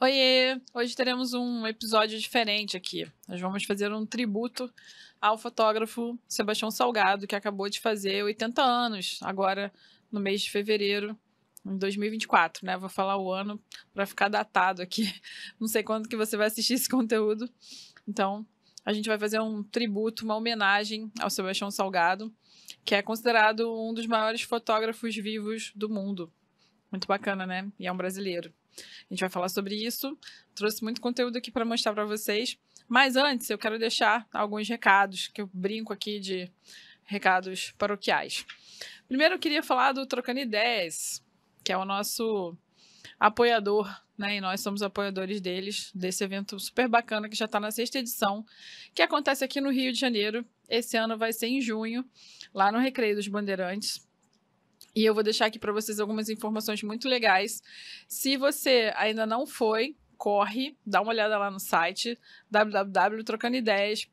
Oiê! Hoje teremos um episódio diferente aqui. Nós vamos fazer um tributo ao fotógrafo Sebastião Salgado, que acabou de fazer 80 anos, agora no mês de fevereiro em 2024, né? Vou falar o ano para ficar datado aqui. Não sei quando que você vai assistir esse conteúdo. Então, a gente vai fazer um tributo, uma homenagem ao Sebastião Salgado, que é considerado um dos maiores fotógrafos vivos do mundo. Muito bacana, né? E é um brasileiro. A gente vai falar sobre isso. Trouxe muito conteúdo aqui para mostrar para vocês. Mas antes, eu quero deixar alguns recados, que eu brinco aqui de recados paroquiais. Primeiro, eu queria falar do Trocando Ideias, que é o nosso apoiador, né? E nós somos apoiadores deles, desse evento super bacana que já está na sexta edição, que acontece aqui no Rio de Janeiro. Esse ano vai ser em junho, lá no Recreio dos Bandeirantes. E eu vou deixar aqui para vocês algumas informações muito legais. Se você ainda não foi, corre, dá uma olhada lá no site www.trocandoideias.com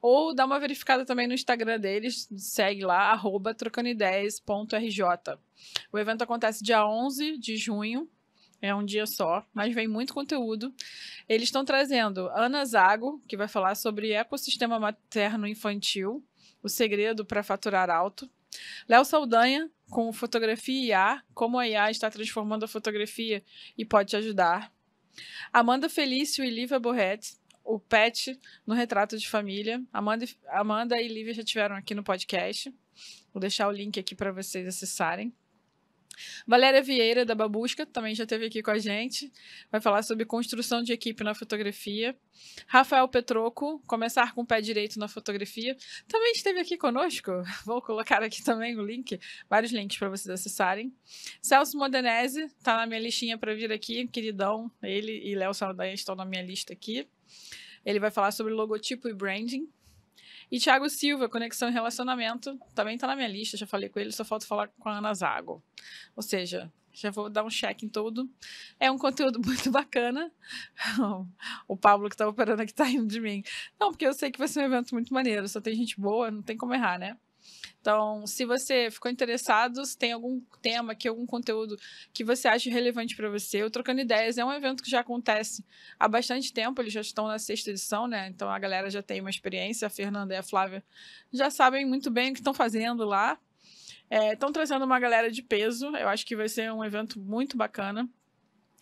ou dá uma verificada também no Instagram deles, segue lá, arroba trocandoideias.rj. O evento acontece dia 11 de junho, é um dia só, mas vem muito conteúdo. Eles estão trazendo Ana Zago, que vai falar sobre ecossistema materno-infantil, o segredo para faturar alto. Léo Saldanha, com Fotografia e IA, como a IA está transformando a fotografia e pode te ajudar. Amanda Felício e Lívia Borretti, o Pet no Retrato de Família. Amanda, Amanda e Lívia já tiveram aqui no podcast. Vou deixar o link aqui para vocês acessarem. Valéria Vieira, da Babusca, também já esteve aqui com a gente. Vai falar sobre construção de equipe na fotografia. Rafael Petroco, começar com o pé direito na fotografia. Também esteve aqui conosco. Vou colocar aqui também o link, vários links para vocês acessarem. Celso Modenese, está na minha listinha para vir aqui, queridão. Ele e Léo Saldanha estão na minha lista aqui. Ele vai falar sobre logotipo e branding. E Thiago Silva, Conexão e Relacionamento, também está na minha lista, já falei com ele, só falta falar com a Ana Zago. Ou seja, já vou dar um check em tudo. É um conteúdo muito bacana. o Pablo que está operando aqui está indo de mim. Não, porque eu sei que vai ser um evento muito maneiro, só tem gente boa, não tem como errar, né? Então, se você ficou interessado, se tem algum tema aqui, algum conteúdo que você acha relevante para você, o Trocando Ideias é um evento que já acontece há bastante tempo, eles já estão na sexta edição, né? Então a galera já tem uma experiência, a Fernanda e a Flávia já sabem muito bem o que estão fazendo lá. Estão é, trazendo uma galera de peso, eu acho que vai ser um evento muito bacana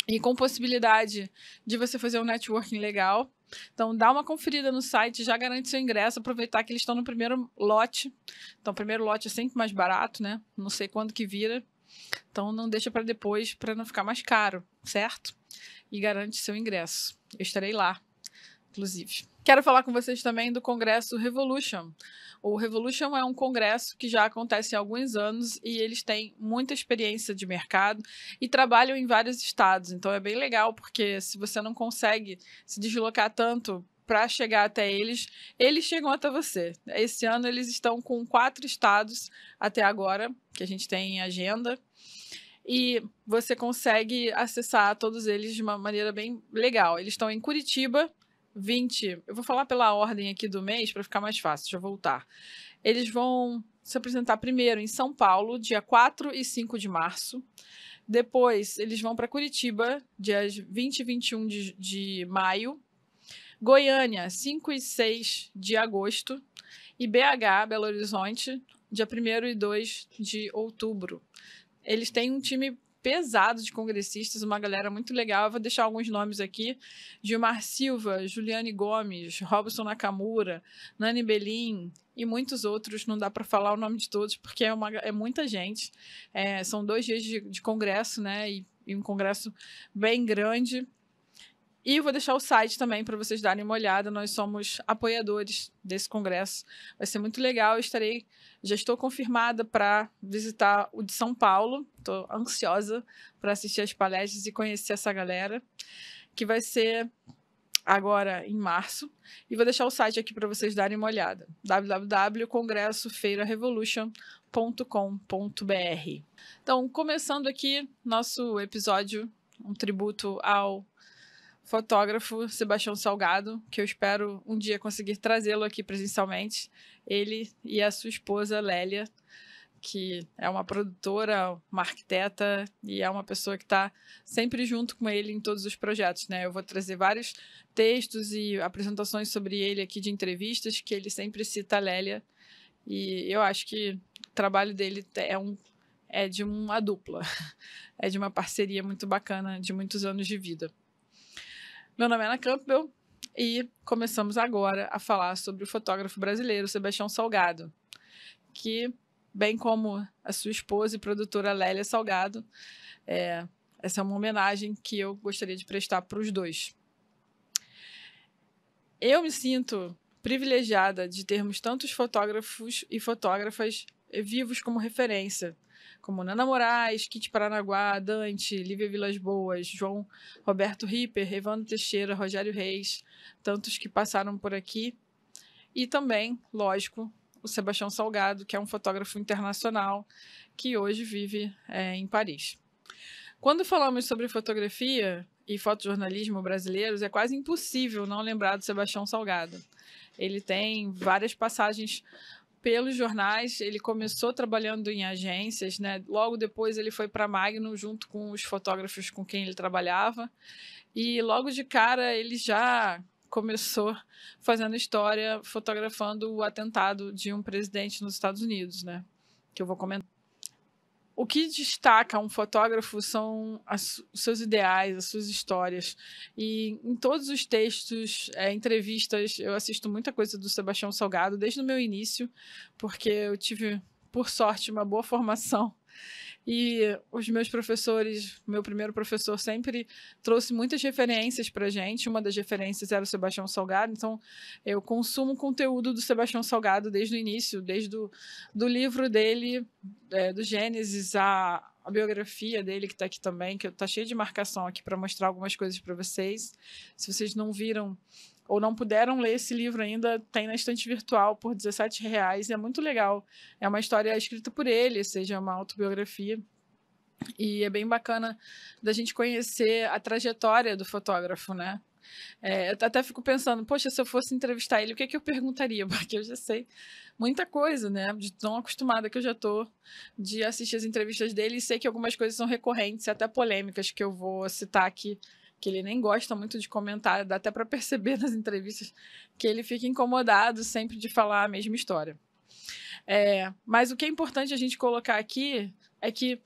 e com possibilidade de você fazer um networking legal. Então, dá uma conferida no site, já garante seu ingresso, aproveitar que eles estão no primeiro lote. Então, o primeiro lote é sempre mais barato, né? Não sei quando que vira. Então, não deixa para depois, para não ficar mais caro, certo? E garante seu ingresso. Eu estarei lá, inclusive. Quero falar com vocês também do Congresso Revolution. O Revolution é um congresso que já acontece há alguns anos e eles têm muita experiência de mercado e trabalham em vários estados. Então é bem legal, porque se você não consegue se deslocar tanto para chegar até eles, eles chegam até você. Esse ano eles estão com quatro estados até agora, que a gente tem em agenda. E você consegue acessar todos eles de uma maneira bem legal. Eles estão em Curitiba, 20. Eu vou falar pela ordem aqui do mês para ficar mais fácil, deixa eu voltar. Eles vão se apresentar primeiro em São Paulo, dia 4 e 5 de março. Depois, eles vão para Curitiba, dias 20 e 21 de, de maio. Goiânia, 5 e 6 de agosto. E BH, Belo Horizonte, dia 1 e 2 de outubro. Eles têm um time pesado de congressistas, uma galera muito legal. Eu vou deixar alguns nomes aqui: Gilmar Silva, Juliane Gomes, Robson Nakamura, Nani Belim e muitos outros. Não dá para falar o nome de todos, porque é, uma, é muita gente. É, são dois dias de, de congresso, né? E, e um congresso bem grande. E eu vou deixar o site também para vocês darem uma olhada. Nós somos apoiadores desse congresso. Vai ser muito legal. Eu estarei, já estou confirmada para visitar o de São Paulo. Estou ansiosa para assistir as palestras e conhecer essa galera, que vai ser agora em março. E vou deixar o site aqui para vocês darem uma olhada: www.congressofeirarevolution.com.br. Então, começando aqui nosso episódio, um tributo ao fotógrafo Sebastião Salgado, que eu espero um dia conseguir trazê-lo aqui presencialmente. Ele e a sua esposa Lélia, que é uma produtora, uma arquiteta e é uma pessoa que está sempre junto com ele em todos os projetos, né? Eu vou trazer vários textos e apresentações sobre ele aqui de entrevistas que ele sempre cita a Lélia e eu acho que o trabalho dele é um é de uma dupla, é de uma parceria muito bacana de muitos anos de vida. Meu nome é Ana Campbell e começamos agora a falar sobre o fotógrafo brasileiro Sebastião Salgado, que, bem como a sua esposa e produtora Lélia Salgado, é, essa é uma homenagem que eu gostaria de prestar para os dois. Eu me sinto privilegiada de termos tantos fotógrafos e fotógrafas vivos como referência como Nana Moraes, Kit Paranaguá, Dante, Lívia Vilas Boas, João Roberto Ripper, Evandro Teixeira, Rogério Reis, tantos que passaram por aqui. E também, lógico, o Sebastião Salgado, que é um fotógrafo internacional que hoje vive é, em Paris. Quando falamos sobre fotografia e fotojornalismo brasileiros, é quase impossível não lembrar do Sebastião Salgado. Ele tem várias passagens pelos jornais. Ele começou trabalhando em agências, né? Logo depois ele foi para Magnum junto com os fotógrafos com quem ele trabalhava. E logo de cara ele já começou fazendo história, fotografando o atentado de um presidente nos Estados Unidos, né? Que eu vou comentar o que destaca um fotógrafo são as, os seus ideais, as suas histórias. E em todos os textos, é, entrevistas, eu assisto muita coisa do Sebastião Salgado desde o meu início, porque eu tive, por sorte, uma boa formação. E os meus professores, meu primeiro professor sempre trouxe muitas referências para gente. Uma das referências era o Sebastião Salgado. Então, eu consumo conteúdo do Sebastião Salgado desde o início, desde do, do livro dele, é, do Gênesis, a, a biografia dele que está aqui também, que está cheio de marcação aqui para mostrar algumas coisas para vocês. Se vocês não viram ou não puderam ler esse livro ainda, tem na estante virtual por R$17,00 e é muito legal. É uma história escrita por ele, seja é uma autobiografia. E é bem bacana da gente conhecer a trajetória do fotógrafo, né? É, eu até fico pensando, poxa, se eu fosse entrevistar ele, o que, é que eu perguntaria? Porque eu já sei muita coisa, né? De tão acostumada que eu já tô de assistir as entrevistas dele e sei que algumas coisas são recorrentes, até polêmicas, que eu vou citar aqui que ele nem gosta muito de comentar, dá até para perceber nas entrevistas que ele fica incomodado sempre de falar a mesma história. É, mas o que é importante a gente colocar aqui é que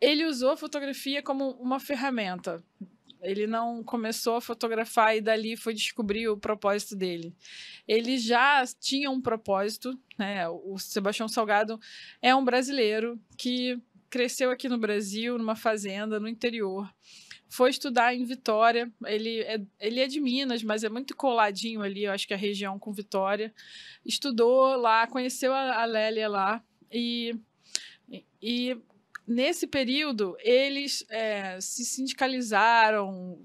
ele usou a fotografia como uma ferramenta. Ele não começou a fotografar e dali foi descobrir o propósito dele. Ele já tinha um propósito, né? O Sebastião Salgado é um brasileiro que cresceu aqui no Brasil, numa fazenda no interior foi estudar em Vitória. Ele é, ele é de Minas, mas é muito coladinho ali, eu acho que é a região com Vitória. Estudou lá, conheceu a, a Lélia lá. E, e nesse período, eles é, se sindicalizaram,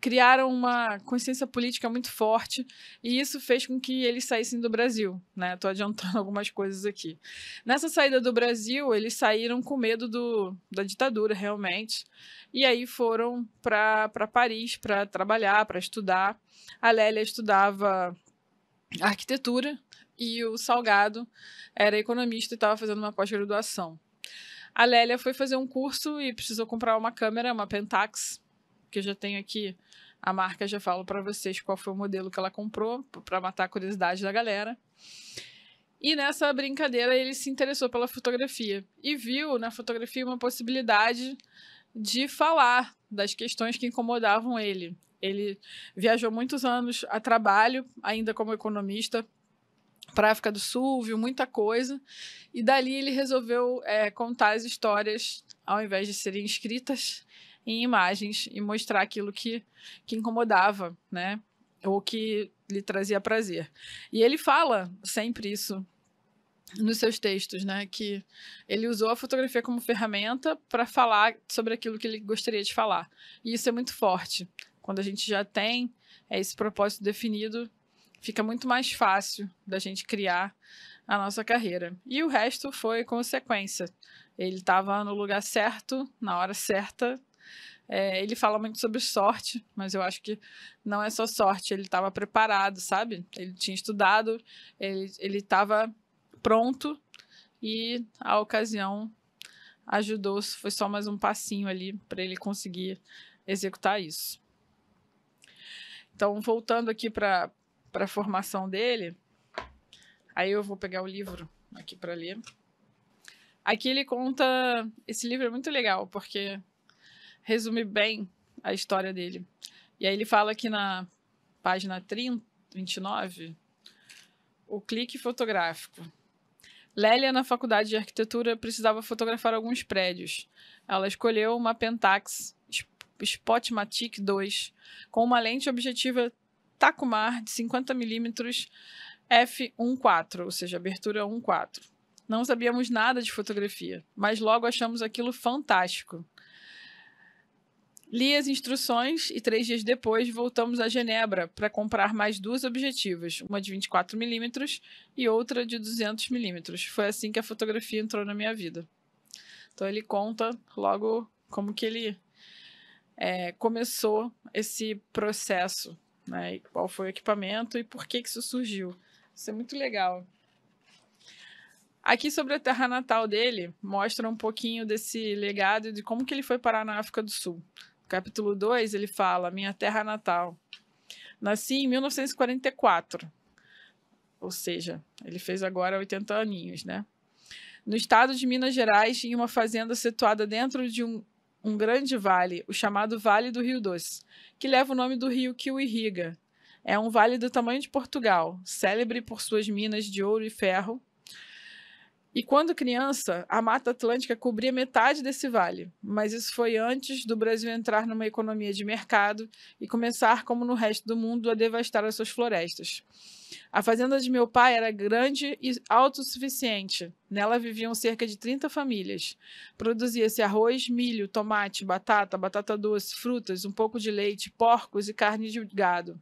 criaram uma consciência política muito forte e isso fez com que eles saíssem do Brasil, né? adiantando algumas coisas aqui. Nessa saída do Brasil, eles saíram com medo do, da ditadura, realmente, e aí foram para Paris para trabalhar, para estudar. A Lélia estudava arquitetura e o Salgado era economista e estava fazendo uma pós-graduação. A Lélia foi fazer um curso e precisou comprar uma câmera, uma Pentax, que eu já tenho aqui a marca, já falo para vocês qual foi o modelo que ela comprou, para matar a curiosidade da galera. E nessa brincadeira ele se interessou pela fotografia e viu na fotografia uma possibilidade de falar das questões que incomodavam ele. Ele viajou muitos anos a trabalho, ainda como economista, para a África do Sul, viu muita coisa, e dali ele resolveu é, contar as histórias, ao invés de serem escritas, em imagens e mostrar aquilo que, que incomodava, né? Ou que lhe trazia prazer. E ele fala sempre isso nos seus textos, né? Que ele usou a fotografia como ferramenta para falar sobre aquilo que ele gostaria de falar. E isso é muito forte. Quando a gente já tem esse propósito definido, fica muito mais fácil da gente criar a nossa carreira. E o resto foi consequência. Ele estava no lugar certo, na hora certa, é, ele fala muito sobre sorte, mas eu acho que não é só sorte. Ele estava preparado, sabe? Ele tinha estudado, ele estava pronto e a ocasião ajudou. Foi só mais um passinho ali para ele conseguir executar isso. Então, voltando aqui para a formação dele, aí eu vou pegar o livro aqui para ler. Aqui ele conta. Esse livro é muito legal, porque resume bem a história dele. E aí ele fala aqui na página 30, 29, o clique fotográfico. Lélia, na faculdade de arquitetura, precisava fotografar alguns prédios. Ela escolheu uma Pentax Spotmatic 2 com uma lente objetiva Takumar de 50mm f1.4, ou seja, abertura 1.4. Não sabíamos nada de fotografia, mas logo achamos aquilo fantástico. Li as instruções e três dias depois voltamos a Genebra para comprar mais duas objetivas, uma de 24mm e outra de 200mm. Foi assim que a fotografia entrou na minha vida. Então ele conta logo como que ele é, começou esse processo, né? qual foi o equipamento e por que, que isso surgiu. Isso é muito legal. Aqui sobre a terra natal dele, mostra um pouquinho desse legado de como que ele foi parar na África do Sul capítulo 2, ele fala: Minha terra natal. Nasci em 1944. Ou seja, ele fez agora 80 aninhos, né? No estado de Minas Gerais, em uma fazenda situada dentro de um, um grande vale, o chamado Vale do Rio Doce, que leva o nome do rio que o irriga. É um vale do tamanho de Portugal, célebre por suas minas de ouro e ferro, e quando criança, a Mata Atlântica cobria metade desse vale, mas isso foi antes do Brasil entrar numa economia de mercado e começar, como no resto do mundo, a devastar as suas florestas. A fazenda de meu pai era grande e autossuficiente. Nela viviam cerca de 30 famílias. Produzia-se arroz, milho, tomate, batata, batata doce, frutas, um pouco de leite, porcos e carne de gado.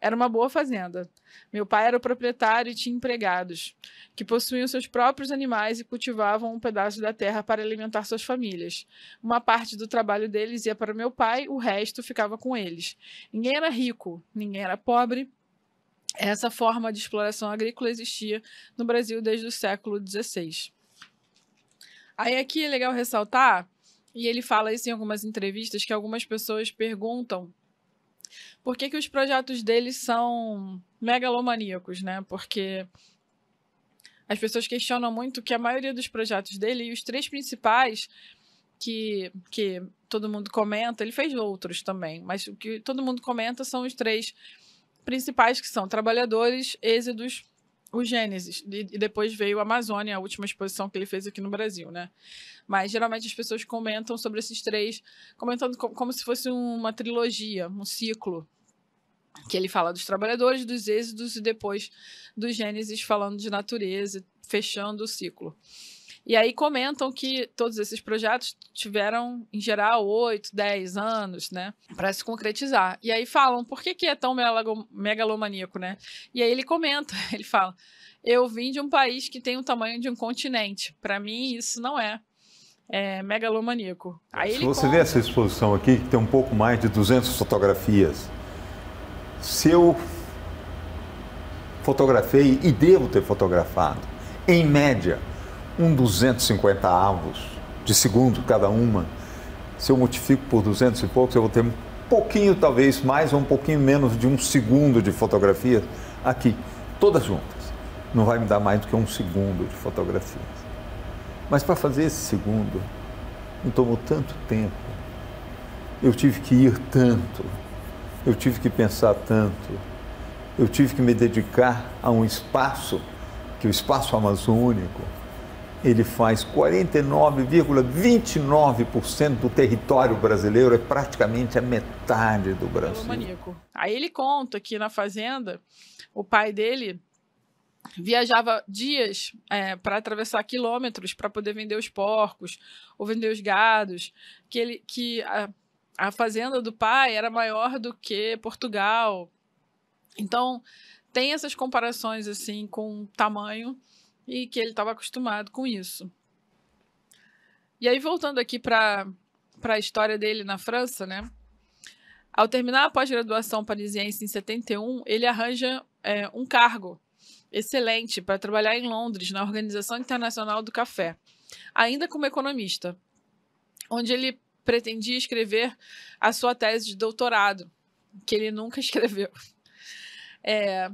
Era uma boa fazenda. Meu pai era o proprietário e tinha empregados, que possuíam seus próprios animais e cultivavam um pedaço da terra para alimentar suas famílias. Uma parte do trabalho deles ia para meu pai, o resto ficava com eles. Ninguém era rico, ninguém era pobre. Essa forma de exploração agrícola existia no Brasil desde o século XVI. Aí aqui é legal ressaltar, e ele fala isso em algumas entrevistas, que algumas pessoas perguntam por que, que os projetos deles são megalomaníacos, né? Porque as pessoas questionam muito que a maioria dos projetos dele, e os três principais que, que todo mundo comenta, ele fez outros também, mas o que todo mundo comenta são os três principais que são trabalhadores, êxitos o Gênesis. E, depois veio a Amazônia, a última exposição que ele fez aqui no Brasil, né? Mas geralmente as pessoas comentam sobre esses três, comentando como se fosse uma trilogia, um ciclo. Que ele fala dos trabalhadores, dos êxitos e depois do Gênesis falando de natureza, fechando o ciclo. E aí comentam que todos esses projetos tiveram, em geral, 8, 10 anos, né? Para se concretizar. E aí falam, por que, que é tão megalomaníaco, né? E aí ele comenta, ele fala, eu vim de um país que tem o tamanho de um continente. Para mim, isso não é é, megalomaníaco. Aí se você conta... vê essa exposição aqui, que tem um pouco mais de 200 fotografias, se eu fotografei e devo ter fotografado, em média, um 250 avos de segundo cada uma, se eu multiplico por 200 e poucos, eu vou ter um pouquinho, talvez mais ou um pouquinho menos de um segundo de fotografia aqui, todas juntas. Não vai me dar mais do que um segundo de fotografias. Mas para fazer esse segundo, me tomou tanto tempo, eu tive que ir tanto, eu tive que pensar tanto, eu tive que me dedicar a um espaço, que é o espaço amazônico, ele faz 49,29% do território brasileiro, é praticamente a metade do Brasil. Maníaco. Aí ele conta que na fazenda, o pai dele viajava dias é, para atravessar quilômetros para poder vender os porcos ou vender os gados, que ele que a, a fazenda do pai era maior do que Portugal. Então, tem essas comparações assim com tamanho e que ele estava acostumado com isso. E aí, voltando aqui para a história dele na França, né? Ao terminar a pós-graduação parisiense em 71, ele arranja é, um cargo excelente para trabalhar em Londres, na Organização Internacional do Café, ainda como economista, onde ele pretendia escrever a sua tese de doutorado, que ele nunca escreveu. É,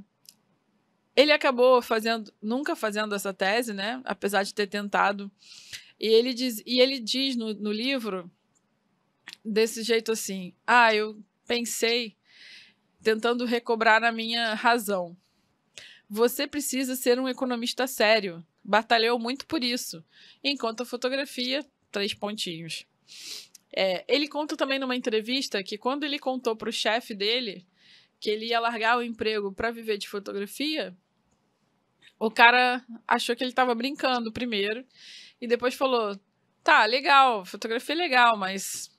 ele acabou fazendo, nunca fazendo essa tese, né? Apesar de ter tentado. E ele diz, e ele diz no, no livro desse jeito assim: Ah, eu pensei tentando recobrar a minha razão. Você precisa ser um economista sério. Batalhou muito por isso. Enquanto a fotografia, três pontinhos. É, ele conta também numa entrevista que quando ele contou para o chefe dele que ele ia largar o emprego para viver de fotografia, o cara achou que ele tava brincando primeiro e depois falou: tá, legal, fotografia é legal, mas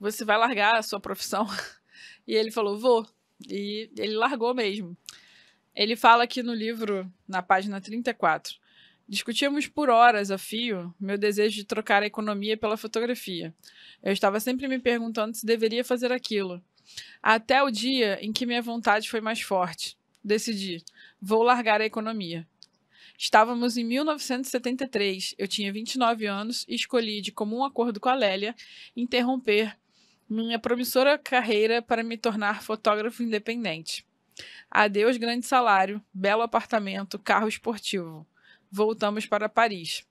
você vai largar a sua profissão? E ele falou: vou. E ele largou mesmo. Ele fala aqui no livro, na página 34. Discutíamos por horas a fio meu desejo de trocar a economia pela fotografia. Eu estava sempre me perguntando se deveria fazer aquilo. Até o dia em que minha vontade foi mais forte. Decidi. Vou largar a economia. Estávamos em 1973, eu tinha 29 anos e escolhi, de comum acordo com a Lélia, interromper minha promissora carreira para me tornar fotógrafo independente. Adeus, grande salário, belo apartamento, carro esportivo. Voltamos para Paris.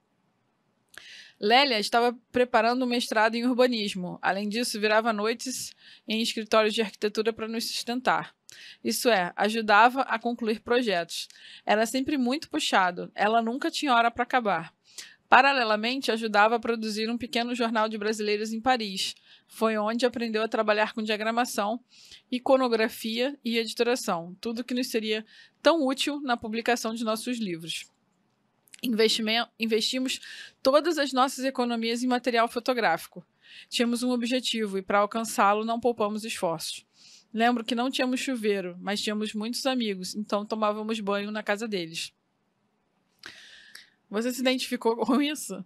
Lélia estava preparando um mestrado em urbanismo. Além disso, virava noites em escritórios de arquitetura para nos sustentar. Isso é, ajudava a concluir projetos. Era sempre muito puxado, ela nunca tinha hora para acabar. Paralelamente, ajudava a produzir um pequeno jornal de brasileiros em Paris. Foi onde aprendeu a trabalhar com diagramação, iconografia e editoração, tudo que nos seria tão útil na publicação de nossos livros. Investimento, investimos todas as nossas economias em material fotográfico. Tínhamos um objetivo e, para alcançá-lo, não poupamos esforços. Lembro que não tínhamos chuveiro, mas tínhamos muitos amigos, então tomávamos banho na casa deles. Você se identificou com isso?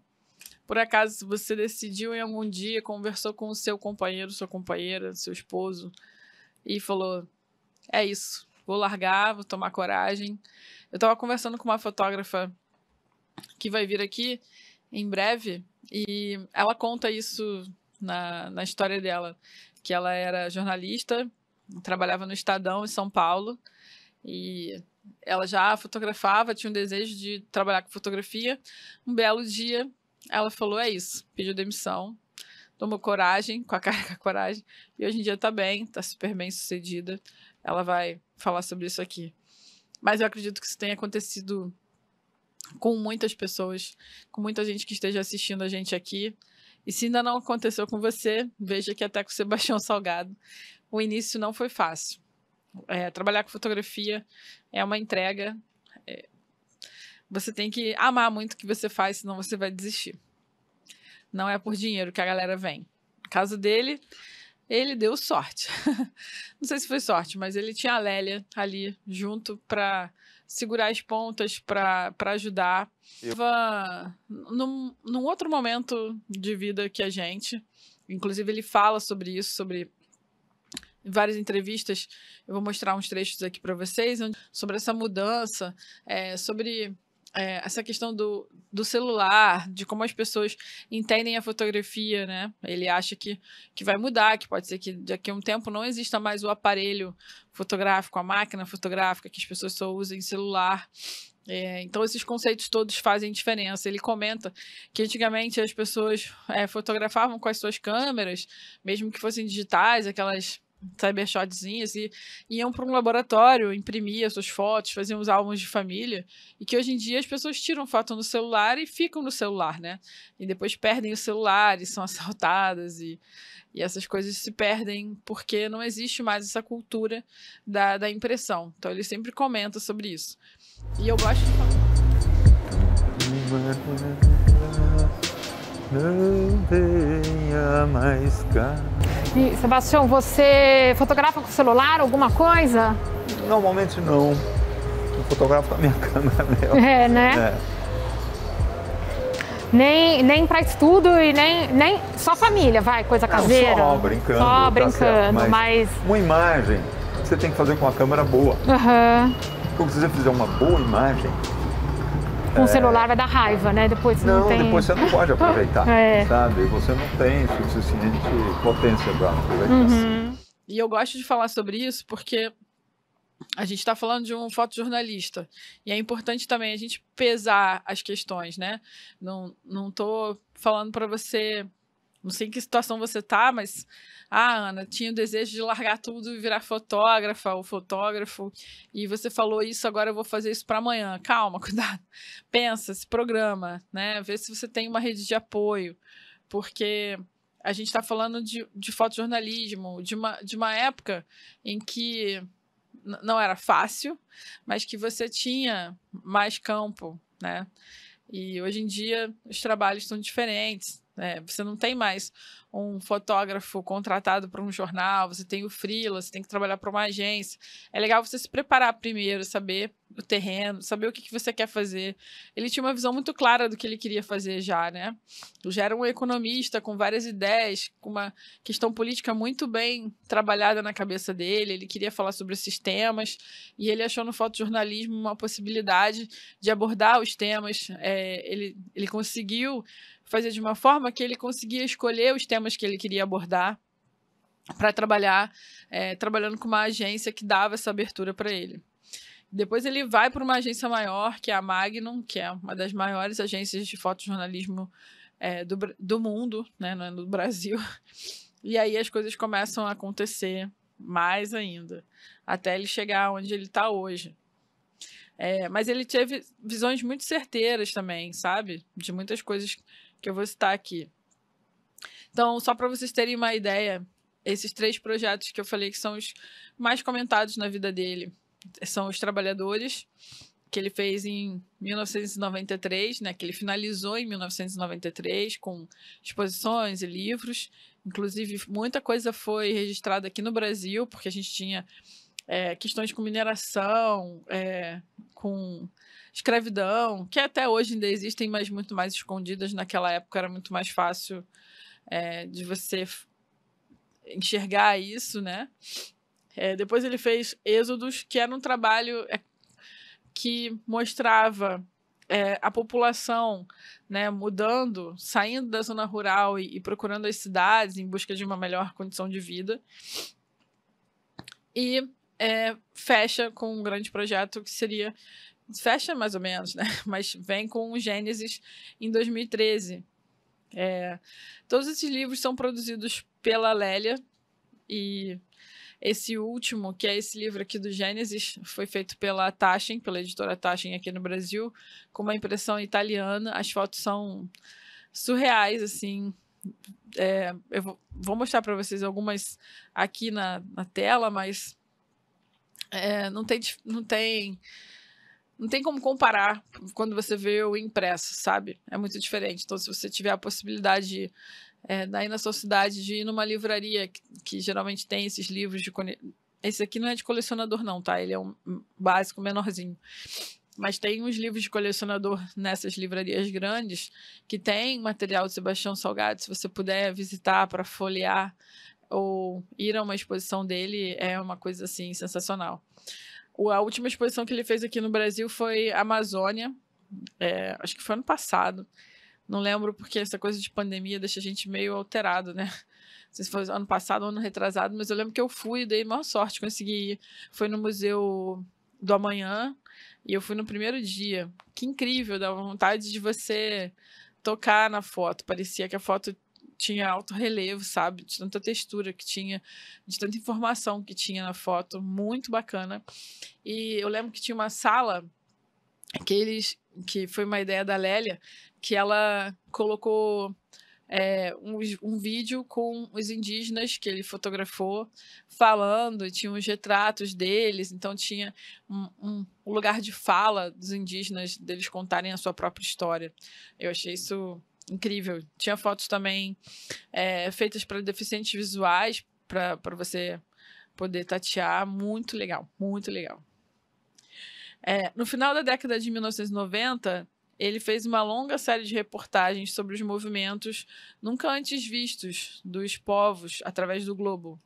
Por acaso, você decidiu em algum dia, conversou com o seu companheiro, sua companheira, seu esposo, e falou: É isso, vou largar, vou tomar coragem. Eu estava conversando com uma fotógrafa que vai vir aqui em breve, e ela conta isso na, na história dela, que ela era jornalista trabalhava no Estadão em São Paulo e ela já fotografava, tinha um desejo de trabalhar com fotografia. Um belo dia, ela falou: é isso, pediu demissão, tomou coragem, com a cara com a coragem, e hoje em dia tá bem, tá super bem sucedida. Ela vai falar sobre isso aqui. Mas eu acredito que isso tenha acontecido com muitas pessoas, com muita gente que esteja assistindo a gente aqui. E se ainda não aconteceu com você, veja que é até com o Sebastião Salgado o início não foi fácil. É, trabalhar com fotografia é uma entrega. É, você tem que amar muito o que você faz, senão você vai desistir. Não é por dinheiro que a galera vem. No caso dele, ele deu sorte. não sei se foi sorte, mas ele tinha a Lélia ali junto para segurar as pontas, para ajudar. Eu... num, num outro momento de vida que a gente. Inclusive, ele fala sobre isso, sobre várias entrevistas, eu vou mostrar uns trechos aqui para vocês, onde, sobre essa mudança, é, sobre é, essa questão do, do celular, de como as pessoas entendem a fotografia, né? Ele acha que, que vai mudar, que pode ser que daqui a um tempo não exista mais o aparelho fotográfico, a máquina fotográfica, que as pessoas só usem celular. É, então, esses conceitos todos fazem diferença. Ele comenta que antigamente as pessoas é, fotografavam com as suas câmeras, mesmo que fossem digitais, aquelas cybershotzinhas e iam para um laboratório, imprimir as suas fotos, faziam os álbuns de família, e que hoje em dia as pessoas tiram foto no celular e ficam no celular, né? E depois perdem o celular e são assaltadas e, e essas coisas se perdem porque não existe mais essa cultura da, da impressão. Então ele sempre comenta sobre isso. E eu gosto de falar... Não mais e, Sebastião, você fotografa com o celular alguma coisa? Normalmente não. Eu fotografo com a minha câmera mesmo. É, né? É nem, nem para estudo e nem, nem só família, vai, coisa caseira. Não, só brincando. Só tá brincando, tá mas, mas, Uma imagem você tem que fazer com uma câmera boa. Uhum. Porque se você fizer uma boa imagem, com o celular vai dar raiva, né? Depois você não, não tem... depois você não pode aproveitar, é. sabe? Você não tem suficiente potência para aproveitar. Uhum. E eu gosto de falar sobre isso porque a gente está falando de um fotojornalista. E é importante também a gente pesar as questões, né? Não, não tô falando para você... Não sei em que situação você tá, mas ah, Ana, tinha o desejo de largar tudo e virar fotógrafa ou fotógrafo, e você falou isso, agora eu vou fazer isso para amanhã. Calma, cuidado. Pensa, se programa, né? Vê se você tem uma rede de apoio, porque a gente está falando de, de fotojornalismo, de uma, de uma época em que não era fácil, mas que você tinha mais campo, né? E hoje em dia os trabalhos são diferentes. Né? Você não tem mais um fotógrafo contratado para um jornal, você tem o freela, você tem que trabalhar para uma agência. É legal você se preparar primeiro, saber o terreno, saber o que, que você quer fazer. Ele tinha uma visão muito clara do que ele queria fazer já, né? Já era um economista com várias ideias, com uma questão política muito bem trabalhada na cabeça dele. Ele queria falar sobre esses temas e ele achou no fotojornalismo uma possibilidade de abordar os temas. É, ele, ele conseguiu fazer de uma forma que ele conseguia escolher os temas que ele queria abordar para trabalhar, é, trabalhando com uma agência que dava essa abertura para ele. Depois ele vai para uma agência maior, que é a Magnum, que é uma das maiores agências de fotojornalismo é, do, do mundo, né, não é do Brasil. E aí as coisas começam a acontecer mais ainda, até ele chegar onde ele está hoje. É, mas ele teve visões muito certeiras também, sabe? De muitas coisas que eu vou citar aqui. Então, só para vocês terem uma ideia, esses três projetos que eu falei que são os mais comentados na vida dele são os Trabalhadores, que ele fez em 1993, né, que ele finalizou em 1993 com exposições e livros. Inclusive, muita coisa foi registrada aqui no Brasil, porque a gente tinha é, questões com mineração, é, com escravidão, que até hoje ainda existem, mas muito mais escondidas. Naquela época era muito mais fácil é, de você enxergar isso, né? É, depois ele fez Êxodos, que era um trabalho é, que mostrava é, a população né, mudando, saindo da zona rural e, e, procurando as cidades em busca de uma melhor condição de vida. E é, fecha com um grande projeto que seria. Fecha mais ou menos, né? Mas vem com o Gênesis em 2013. É, todos esses livros são produzidos pela Lélia e esse último, que é esse livro aqui do Gênesis, foi feito pela Taschen, pela editora Taschen aqui no Brasil, com uma impressão italiana. As fotos são surreais, assim. É, eu vou, mostrar para vocês algumas aqui na, na tela, mas é, não tem. Não tem não tem como comparar quando você vê o impresso, sabe? É muito diferente. Então, se você tiver a possibilidade de, é, daí na sua cidade de ir numa livraria que, que geralmente tem esses livros de esse aqui não é de colecionador não, tá? Ele é um básico menorzinho. Mas tem uns livros de colecionador nessas livrarias grandes que tem material de Sebastião Salgado, se você puder visitar para folhear, ou ir a uma exposição dele é uma coisa assim sensacional. a última exposição que ele fez aqui no Brasil foi Amazônia, é, acho que foi ano passado. Não lembro porque essa coisa de pandemia deixa a gente meio alterado, né? Não sei se foi ano passado ou ano retrasado, mas eu lembro que eu fui e dei maior sorte, consegui ir. Foi no Museu do Amanhã e eu fui no primeiro dia. Que incrível, dá vontade de você tocar na foto. Parecia que a foto tinha alto relevo, sabe? De tanta textura que tinha, de tanta informação que tinha na foto, muito bacana. E eu lembro que tinha uma sala que eles, que foi uma ideia da Lélia, que ela colocou é, um, um, vídeo com os indígenas que ele fotografou falando, e tinha os retratos deles, então tinha um, um, um lugar de fala dos indígenas, deles contarem a sua própria história. Eu achei isso incrível. Tinha fotos também é, feitas para deficientes visuais, para você poder tatear. Muito legal, muito legal. É, no final da década de 1990, ele fez uma longa série de reportagens sobre os movimentos nunca antes vistos dos povos através do globo.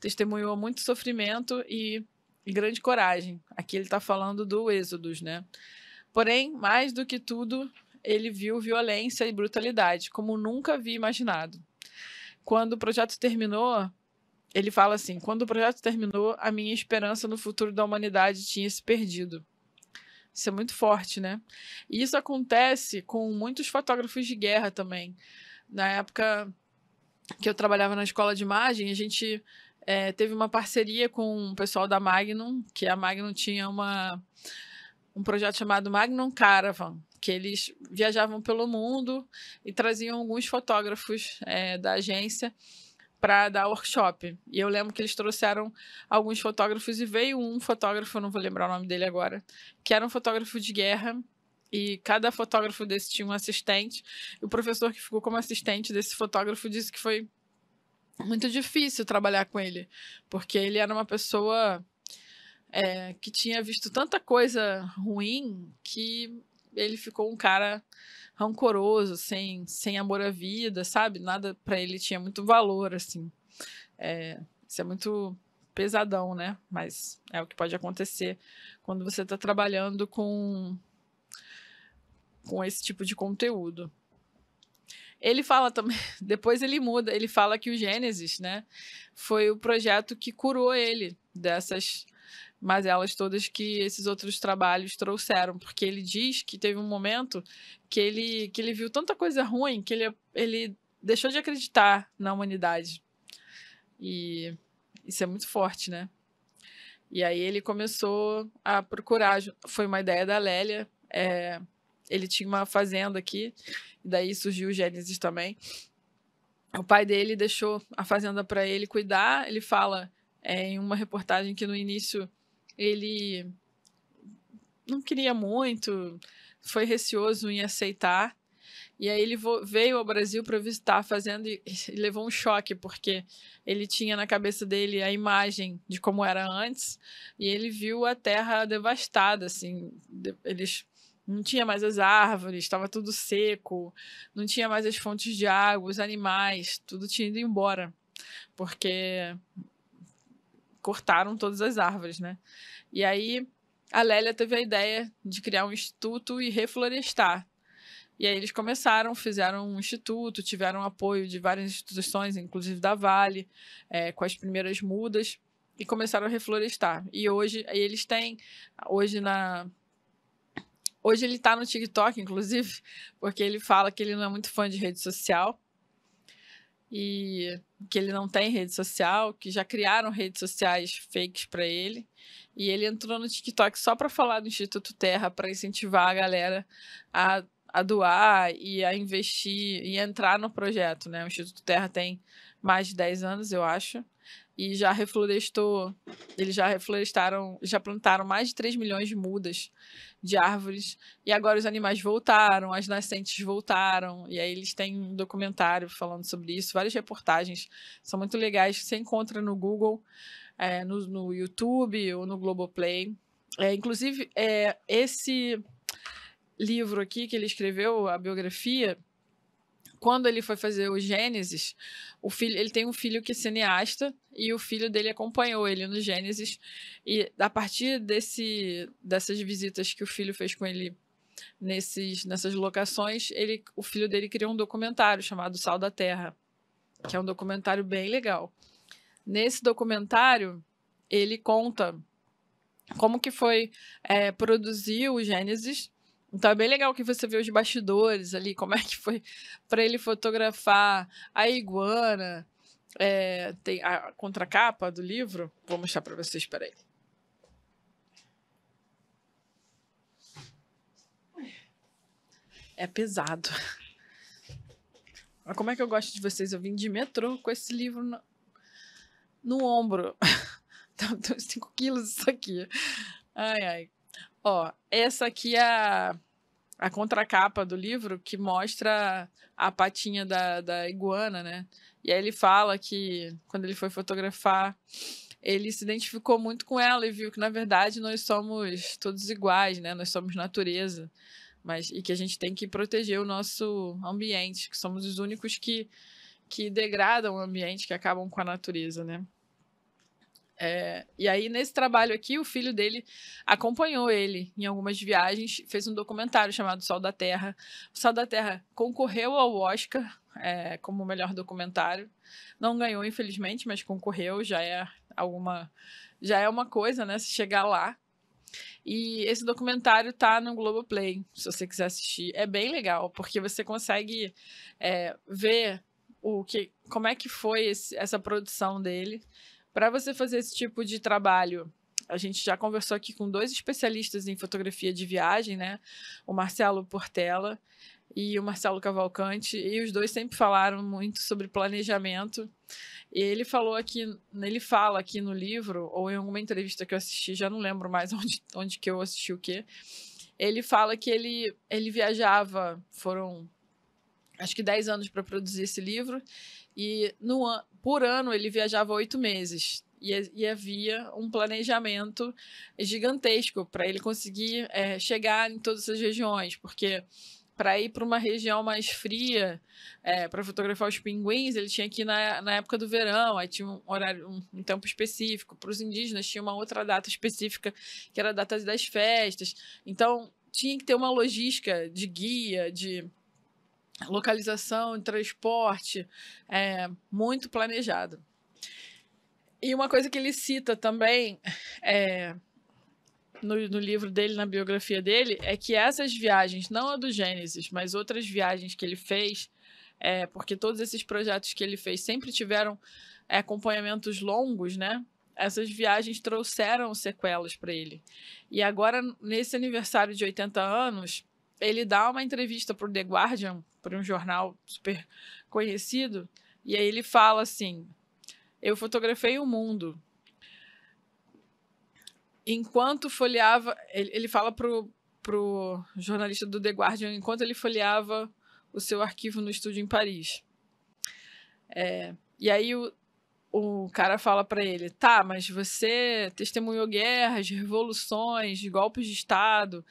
Testemunhou muito sofrimento e, e grande coragem. Aqui ele está falando do Êxodos, né? Porém, mais do que tudo, ele viu violência e brutalidade, como nunca havia imaginado. Quando o projeto terminou, ele fala assim: quando o projeto terminou, a minha esperança no futuro da humanidade tinha se perdido. Isso é muito forte, né? E isso acontece com muitos fotógrafos de guerra também. Na época que eu trabalhava na escola de imagem, a gente é, teve uma parceria com o pessoal da Magnum, que a Magnum tinha uma, um projeto chamado Magnum Caravan, que eles viajavam pelo mundo e traziam alguns fotógrafos é, da agência para dar workshop. E eu lembro que eles trouxeram alguns fotógrafos e veio um fotógrafo, não vou lembrar o nome dele agora, que era um fotógrafo de guerra. E cada fotógrafo desse tinha um assistente. E o professor que ficou como assistente desse fotógrafo disse que foi muito difícil trabalhar com ele, porque ele era uma pessoa é, que tinha visto tanta coisa ruim que ele ficou um cara rancoroso, sem, sem amor à vida, sabe? Nada para ele tinha muito valor, assim. É, isso é muito pesadão, né? Mas é o que pode acontecer quando você está trabalhando com, com esse tipo de conteúdo. Ele fala também, depois ele muda, ele fala que o Gênesis, né, foi o projeto que curou ele dessas mas elas todas que esses outros trabalhos trouxeram, porque ele diz que teve um momento que ele, que ele viu tanta coisa ruim que ele, ele deixou de acreditar na humanidade. E isso é muito forte, né? E aí ele começou a procurar, foi uma ideia da Lélia, é, ele tinha uma fazenda aqui, e daí surgiu o Gênesis também. O pai dele deixou a fazenda para ele cuidar, ele fala é, em uma reportagem que no início ele não queria muito, foi receoso em aceitar. E aí ele veio ao Brasil para visitar a fazenda e levou um choque, porque ele tinha na cabeça dele a imagem de como era antes, e ele viu a terra devastada, assim, eles não tinha mais as árvores, estava tudo seco, não tinha mais as fontes de água, os animais, tudo tinha ido embora, porque cortaram todas as árvores, né? E aí a Lélia teve a ideia de criar um instituto e reflorestar. E aí eles começaram, fizeram um instituto, tiveram apoio de várias instituições, inclusive da Vale, é, com as primeiras mudas, e começaram a reflorestar. E hoje eles têm, hoje na, Hoje ele está no TikTok, inclusive, porque ele fala que ele não é muito fã de rede social e que ele não tem rede social, que já criaram redes sociais fakes para ele. E ele entrou no TikTok só para falar do Instituto Terra, para incentivar a galera a, a doar e a investir e entrar no projeto, né? O Instituto Terra tem mais de 10 anos, eu acho e já reflorestou, eles já reflorestaram, já plantaram mais de 3 milhões de mudas de árvores, e agora os animais voltaram, as nascentes voltaram, e aí eles têm um documentário falando sobre isso, várias reportagens, são muito legais, você encontra no Google, é, no, no, YouTube ou no Globoplay. É, inclusive, é, esse livro aqui que ele escreveu, a biografia, quando ele foi fazer o Gênesis, o filho, ele tem um filho que é cineasta e o filho dele acompanhou ele no Gênesis e a partir desse dessas visitas que o filho fez com ele nesses nessas locações, ele o filho dele criou um documentário chamado Sal da Terra, que é um documentário bem legal. Nesse documentário, ele conta como que foi é, produzir o Gênesis então é bem legal que você vê os bastidores ali, como é que foi para ele fotografar a iguana. É, tem a contracapa do livro. Vou mostrar para vocês, peraí. É pesado. Mas como é que eu gosto de vocês? Eu vim de metrô com esse livro no, no ombro. uns 5 tá, quilos isso aqui. Ai, ai. Ó, essa aqui é a a contracapa do livro que mostra a patinha da, da iguana, né? E aí ele fala que quando ele foi fotografar, ele se identificou muito com ela e viu que na verdade nós somos todos iguais, né? Nós somos natureza, mas e que a gente tem que proteger o nosso ambiente, que somos os únicos que que degradam o ambiente, que acabam com a natureza, né? É, e aí, nesse trabalho aqui, o filho dele acompanhou ele em algumas viagens, fez um documentário chamado Sol da Terra. O Sol da Terra concorreu ao Oscar é, como melhor documentário. Não ganhou, infelizmente, mas concorreu, já é alguma. Já é uma coisa, né? Se chegar lá. E esse documentário tá no Globoplay, se você quiser assistir. É bem legal, porque você consegue é, ver o que, como é que foi esse, essa produção dele para você fazer esse tipo de trabalho, a gente já conversou aqui com dois especialistas em fotografia de viagem, né? O Marcelo Portela e o Marcelo Cavalcante, e os dois sempre falaram muito sobre planejamento. E ele falou aqui, ele fala aqui no livro, ou em alguma entrevista que eu assisti, já não lembro mais onde, onde que eu assisti o quê. Ele fala que ele, ele viajava, foram acho que 10 anos para produzir esse livro. E no, por ano ele viajava oito meses. E, é, e, havia um planejamento gigantesco para ele conseguir é, chegar em todas as regiões, porque para ir para uma região mais fria, é, para fotografar os pinguins, ele tinha que ir na, na época do verão, aí tinha um horário, um, um tempo específico. Para os indígenas tinha uma outra data específica, que era a data das festas. Então, tinha que ter uma logística de guia, de localização, transporte, é, muito planejado. E uma coisa que ele cita também é, no, no, livro dele, na biografia dele, é que essas viagens, não a do Gênesis, mas outras viagens que ele fez, é, porque todos esses projetos que ele fez sempre tiveram é, acompanhamentos longos, né? Essas viagens trouxeram sequelas para ele. E agora, nesse aniversário de 80 anos, ele dá uma entrevista para o The Guardian, para um jornal super conhecido, e aí ele fala assim: Eu fotografei o mundo. Enquanto folheava, ele, ele fala pro, o jornalista do The Guardian, enquanto ele folheava o seu arquivo no estúdio em Paris. É, e aí o, o cara fala para ele: Tá, mas você testemunhou guerras, revoluções, golpes de Estado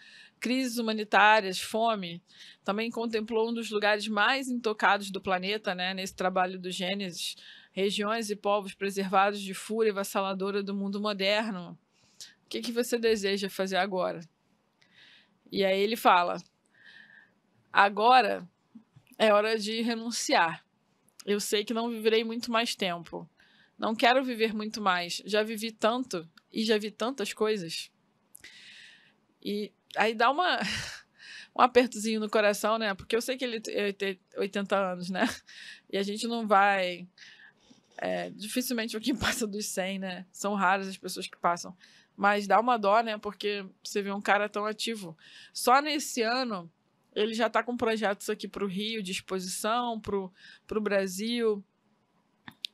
crises humanitárias, fome, também contemplou um dos lugares mais intocados do planeta, né, nesse trabalho do Gênesis, regiões e povos preservados de fúria vassaladora do mundo moderno. O que, que você deseja fazer agora? E aí ele fala: agora é hora de renunciar. Eu sei que não viverei muito mais tempo. Não quero viver muito mais. Já vivi tanto e já vi tantas coisas. E aí dá uma um apertozinho no coração, né? Porque eu sei que ele tem 80 anos, né? E a gente não vai. É, dificilmente alguém passa dos 100, né? São raras as pessoas que passam. Mas dá uma dó, né? Porque você vê um cara tão ativo. Só nesse ano, ele já está com projetos aqui pro Rio, de exposição, pro pro Brasil.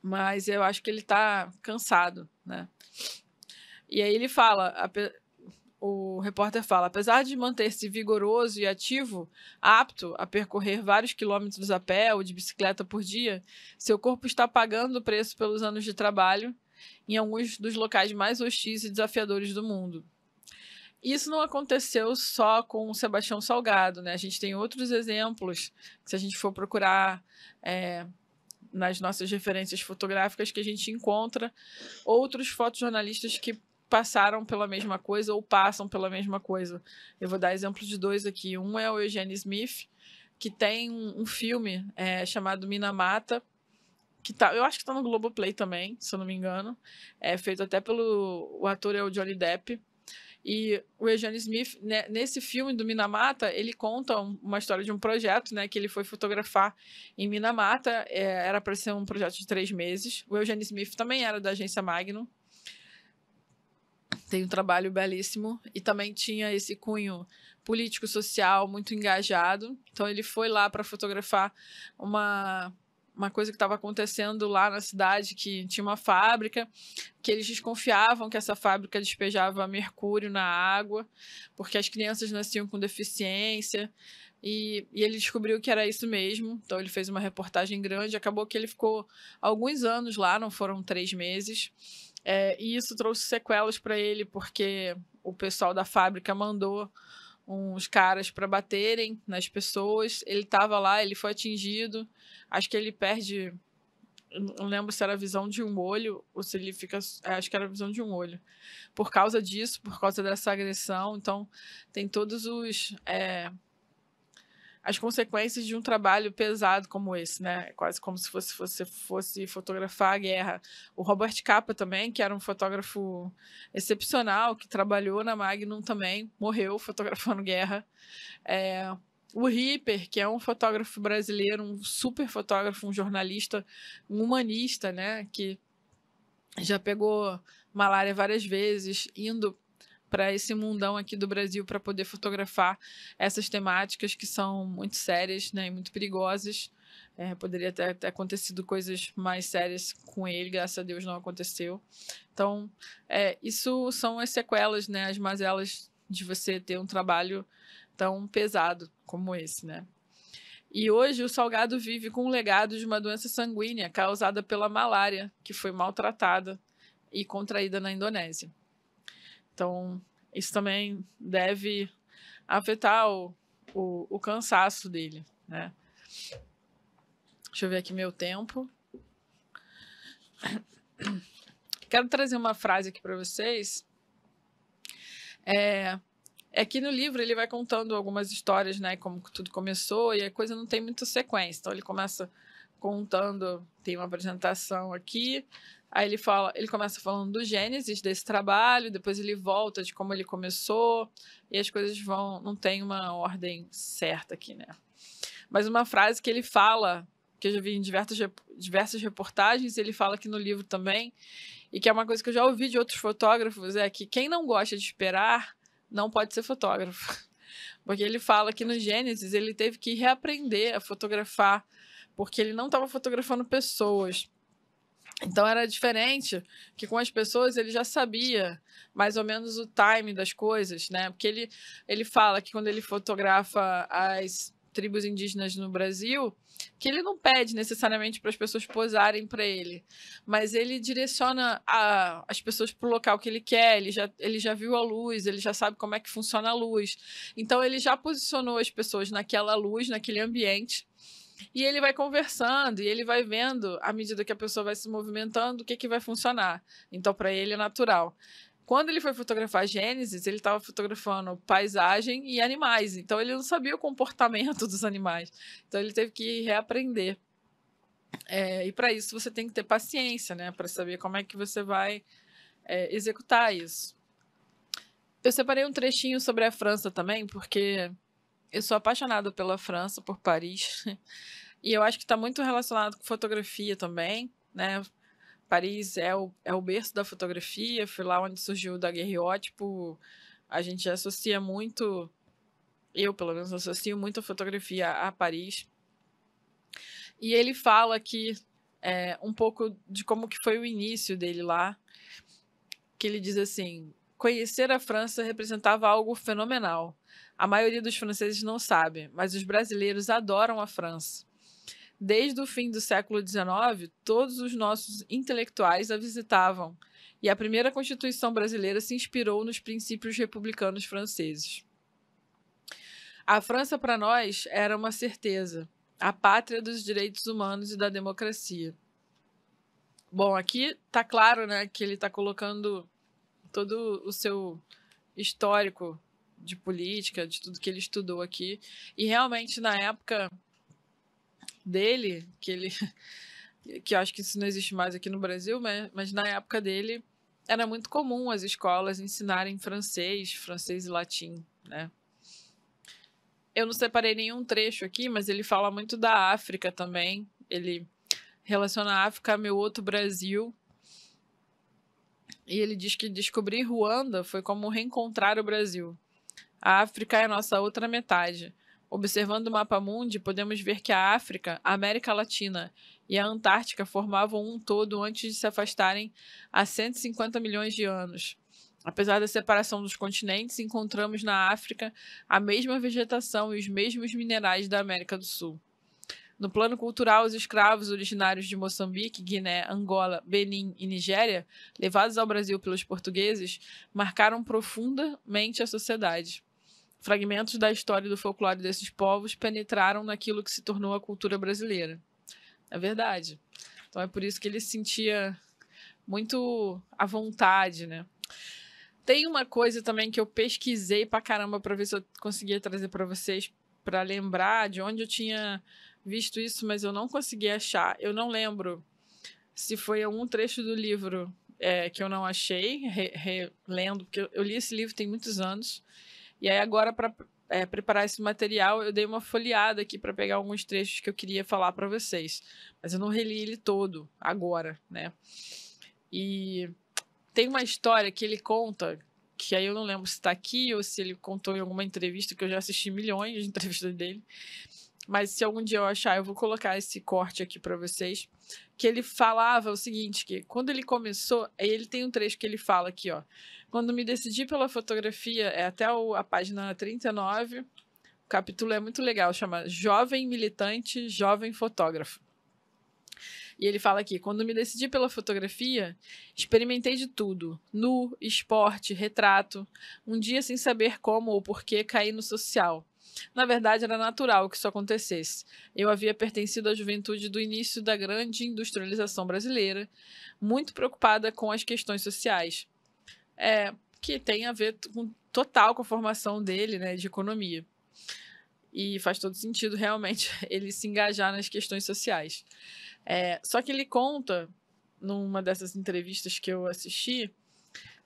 Mas eu acho que ele está cansado, né? E aí ele fala, o repórter fala: apesar de manter-se vigoroso e ativo, apto a percorrer vários quilômetros a pé ou de bicicleta por dia, seu corpo está pagando o preço pelos anos de trabalho em alguns dos locais mais hostis e desafiadores do mundo. Isso não aconteceu só com o Sebastião Salgado, né? A gente tem outros exemplos que, se a gente for procurar é, nas nossas referências fotográficas, que a gente encontra outros fotojornalistas que passaram pela mesma coisa ou passam pela mesma coisa. Eu vou dar exemplo de dois aqui. Um é o Eugene Smith, que tem um, um filme é, chamado Mina Mata, que tá, eu acho que está no Globoplay também, se eu não me engano. É feito até pelo. O ator é o Johnny Depp. E o Eugene Smith, né, nesse filme do Minamata, ele conta uma história de um projeto, né, que ele foi fotografar em Minamata, é, era para ser um projeto de três meses. O Eugene Smith também era da agência Magnum, tem um trabalho belíssimo e também tinha esse cunho político social muito engajado. Então ele foi lá para fotografar uma uma coisa que estava acontecendo lá na cidade que tinha uma fábrica que eles desconfiavam que essa fábrica despejava mercúrio na água porque as crianças nasciam com deficiência e, e ele descobriu que era isso mesmo então ele fez uma reportagem grande acabou que ele ficou alguns anos lá não foram três meses é, e isso trouxe sequelas para ele, porque o pessoal da fábrica mandou uns caras para baterem nas pessoas. Ele estava lá, ele foi atingido. Acho que ele perde. Não lembro se era visão de um olho ou se ele fica. É, acho que era visão de um olho. Por causa disso, por causa dessa agressão. Então, tem todos os. É, as consequências de um trabalho pesado como esse, né? É quase como se fosse você fosse fotografar a guerra. O Robert Capa também, que era um fotógrafo excepcional, que trabalhou na Magnum também, morreu fotografando guerra. É, o Ripper, que é um fotógrafo brasileiro, um super fotógrafo, um jornalista, um humanista, né? Que já pegou malária várias vezes, indo para esse mundão aqui do Brasil para poder fotografar essas temáticas que são muito sérias né, e muito perigosas. É, poderia ter, ter, acontecido coisas mais sérias com ele, graças a Deus não aconteceu. Então, é, isso são as sequelas, né, as mazelas de você ter um trabalho tão pesado como esse, né? E hoje o Salgado vive com o legado de uma doença sanguínea causada pela malária, que foi maltratada e contraída na Indonésia. Então, isso também deve afetar o, o, o cansaço dele, né? Deixa eu ver aqui meu tempo. Quero trazer uma frase aqui para vocês. É, é que no livro ele vai contando algumas histórias, né? Como tudo começou e a coisa não tem muita sequência. Então ele começa contando, tem uma apresentação aqui, Aí ele fala, ele começa falando do Gênesis desse trabalho, depois ele volta de como ele começou, e as coisas vão, não tem uma ordem certa aqui, né? Mas uma frase que ele fala, que eu já vi em diversas, diversas reportagens, ele fala aqui no livro também, e que é uma coisa que eu já ouvi de outros fotógrafos, é que quem não gosta de esperar não pode ser fotógrafo. Porque ele fala que no Gênesis ele teve que reaprender a fotografar, porque ele não estava fotografando pessoas então era diferente, que com as pessoas ele já sabia mais ou menos o time das coisas, né? Porque ele, ele fala que quando ele fotografa as tribos indígenas no Brasil, que ele não pede necessariamente para as pessoas posarem para ele, mas ele direciona a, as pessoas para o local que ele quer, ele já, ele já viu a luz, ele já sabe como é que funciona a luz. Então ele já posicionou as pessoas naquela luz, naquele ambiente e ele vai conversando e ele vai vendo, à medida que a pessoa vai se movimentando, o que, que vai funcionar. Então, para ele é natural. Quando ele foi fotografar Gênesis, ele estava fotografando paisagem e animais. Então, ele não sabia o comportamento dos animais. Então, ele teve que reaprender. É, e para isso, você tem que ter paciência, né? Para saber como é que você vai é, executar isso. Eu separei um trechinho sobre a França também, porque eu sou apaixonado pela França, por Paris. E eu acho que está muito relacionado com fotografia também, né? Paris é o, é o berço da fotografia, foi lá onde surgiu o daguerreótipo. A gente associa muito, eu pelo menos associo muito a fotografia a Paris. E ele fala aqui é, um pouco de como que foi o início dele lá, que ele diz assim, conhecer a França representava algo fenomenal. A maioria dos franceses não sabe, mas os brasileiros adoram a França. Desde o fim do século XIX, todos os nossos intelectuais a visitavam, e a primeira Constituição brasileira se inspirou nos princípios republicanos franceses. A França, para nós, era uma certeza, a pátria dos direitos humanos e da democracia. Bom, aqui tá claro, né, que ele está colocando todo o seu histórico de política, de tudo que ele estudou aqui. E realmente, na época dele, que ele. que eu acho que isso não existe mais aqui no Brasil, mas, mas na época dele era muito comum as escolas ensinarem francês, francês e latim, né? Eu não separei nenhum trecho aqui, mas ele fala muito da África também. Ele relaciona a África a meu outro Brasil. E ele diz que descobrir Ruanda foi como reencontrar o Brasil. A África é a nossa outra metade. Observando o mapa mundi, podemos ver que a África, a América Latina e a Antártica formavam um todo antes de se afastarem há 150 milhões de anos. Apesar da separação dos continentes, encontramos na África a mesma vegetação e os mesmos minerais da América do Sul. No plano cultural, os escravos originários de Moçambique, Guiné, Angola, Benin e Nigéria, levados ao Brasil pelos portugueses, marcaram profundamente a sociedade. Fragmentos da história do folclore desses povos penetraram naquilo que se tornou a cultura brasileira. É verdade. Então é por isso que ele se sentia muito à vontade, né? Tem uma coisa também que eu pesquisei pra caramba para ver se eu conseguia trazer para vocês, para lembrar de onde eu tinha visto isso, mas eu não consegui achar. Eu não lembro se foi algum trecho do livro é, que eu não achei, relendo, re, porque eu, eu li esse livro tem muitos anos. E aí agora para é, preparar esse material, eu dei uma folheada aqui para pegar alguns trechos que eu queria falar para vocês, mas eu não reli ele todo agora, né? E tem uma história que ele conta que aí eu não lembro se está aqui ou se ele contou em alguma entrevista que eu já assisti milhões de entrevistas dele, mas se algum dia eu achar, eu vou colocar esse corte aqui para vocês. Que ele falava o seguinte: que quando ele começou, ele tem um trecho que ele fala aqui, ó. Quando me decidi pela fotografia, é até a página 39. O capítulo é muito legal, chama Jovem Militante, Jovem Fotógrafo. E ele fala aqui: quando me decidi pela fotografia, experimentei de tudo: nu, esporte, retrato. Um dia, sem saber como ou porquê, caí no social. Na verdade, era natural que isso acontecesse. Eu havia pertencido à juventude do início da grande industrialização brasileira, muito preocupada com as questões sociais, é, que tem a ver com, total com a formação dele, né, de economia. E faz todo sentido, realmente, ele se engajar nas questões sociais. É, só que ele conta, numa dessas entrevistas que eu assisti,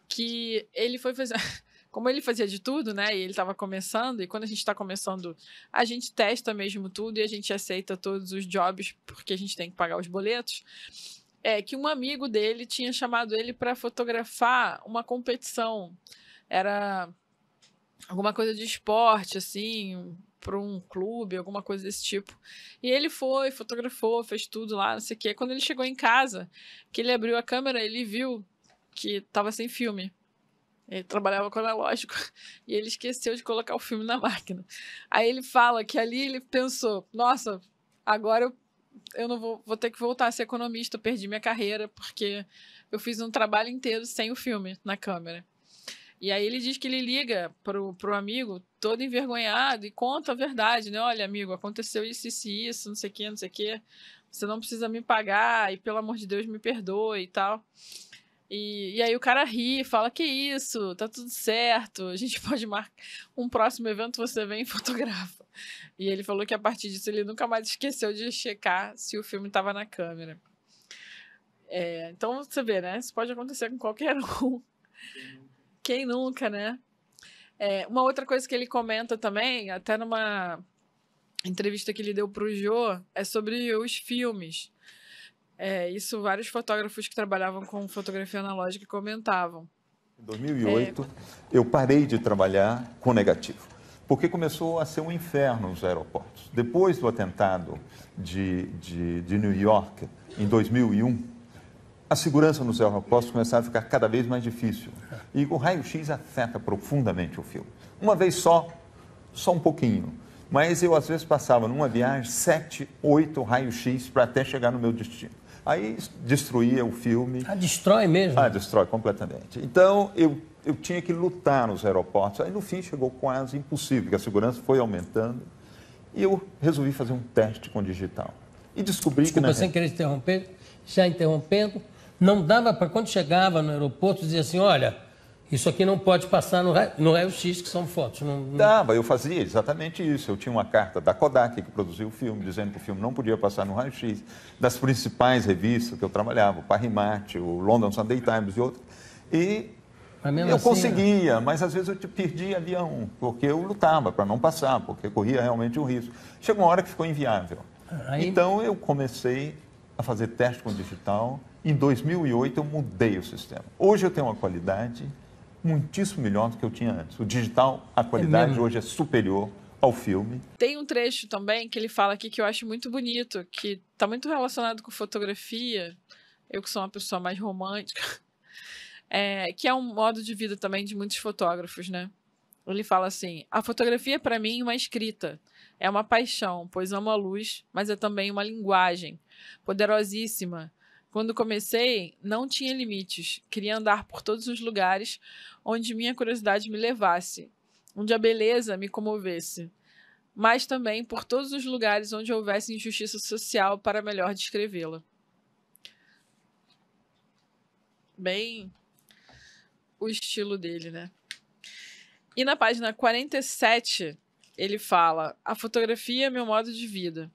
que ele foi fazer. como ele fazia de tudo, né? E ele estava começando, e quando a gente está começando, a gente testa mesmo tudo e a gente aceita todos os jobs porque a gente tem que pagar os boletos. É que um amigo dele tinha chamado ele para fotografar uma competição. Era alguma coisa de esporte, assim, para um clube, alguma coisa desse tipo. E ele foi, fotografou, fez tudo lá, não sei o quê. Quando ele chegou em casa, que ele abriu a câmera, ele viu que estava sem filme ele trabalhava com analógico e ele esqueceu de colocar o filme na máquina. Aí ele fala que ali ele pensou: nossa, agora eu, eu não vou, vou ter que voltar a ser economista, perdi minha carreira, porque eu fiz um trabalho inteiro sem o filme na câmera. E aí ele diz que ele liga pro, pro amigo, todo envergonhado, e conta a verdade, né? Olha, amigo, aconteceu isso, isso, isso, não sei o que, não sei o que. Você não precisa me pagar, e pelo amor de Deus, me perdoe e tal. E, e aí o cara ri, fala que isso, tá tudo certo, a gente pode marcar um próximo evento, você vem e fotografa. E ele falou que a partir disso ele nunca mais esqueceu de checar se o filme estava na câmera. É, então você vê, né? Isso pode acontecer com qualquer um. Quem nunca, né? É, uma outra coisa que ele comenta também, até numa entrevista que ele deu para o Jô, é sobre os filmes. É, isso vários fotógrafos que trabalhavam com fotografia analógica comentavam. Em 2008, é... eu parei de trabalhar com negativo, porque começou a ser um inferno nos aeroportos. Depois do atentado de, de, de New York, em 2001, a segurança nos aeroportos começava a ficar cada vez mais difícil. E o raio-x afeta profundamente o filme. Uma vez só, só um pouquinho. Mas eu, às vezes, passava numa viagem sete, oito raio-x para até chegar no meu destino. Aí destruía o filme. Ah, destrói mesmo? Ah, destrói completamente. Então, eu, eu tinha que lutar nos aeroportos. Aí, no fim, chegou quase impossível, porque a segurança foi aumentando. E eu resolvi fazer um teste com digital. E descobri Desculpa, que... Desculpa, sem querer interromper, já interrompendo, não dava para... Quando chegava no aeroporto, dizia assim, olha, isso aqui não pode passar no, raio, no raio-x, que são fotos. Não, não... Tá, eu fazia exatamente isso. Eu tinha uma carta da Kodak, que produziu o filme, dizendo que o filme não podia passar no raio-x, das principais revistas que eu trabalhava, o Parrimate, o London Sunday Times e outras. E eu assim, conseguia, né? mas às vezes eu te a um, porque eu lutava para não passar, porque corria realmente um risco. Chegou uma hora que ficou inviável. Aí... Então eu comecei a fazer teste com digital. Em 2008 eu mudei o sistema. Hoje eu tenho uma qualidade muitíssimo melhor do que eu tinha antes. O digital, a qualidade é hoje é superior ao filme. Tem um trecho também que ele fala aqui que eu acho muito bonito, que está muito relacionado com fotografia. Eu que sou uma pessoa mais romântica, é, que é um modo de vida também de muitos fotógrafos, né? Ele fala assim: a fotografia é para mim é uma escrita, é uma paixão, pois amo a luz, mas é também uma linguagem poderosíssima quando comecei, não tinha limites. Queria andar por todos os lugares onde minha curiosidade me levasse, onde a beleza me comovesse, mas também por todos os lugares onde houvesse injustiça social para melhor descrevê-la. Bem, o estilo dele, né? E na página 47, ele fala: A fotografia é meu modo de vida.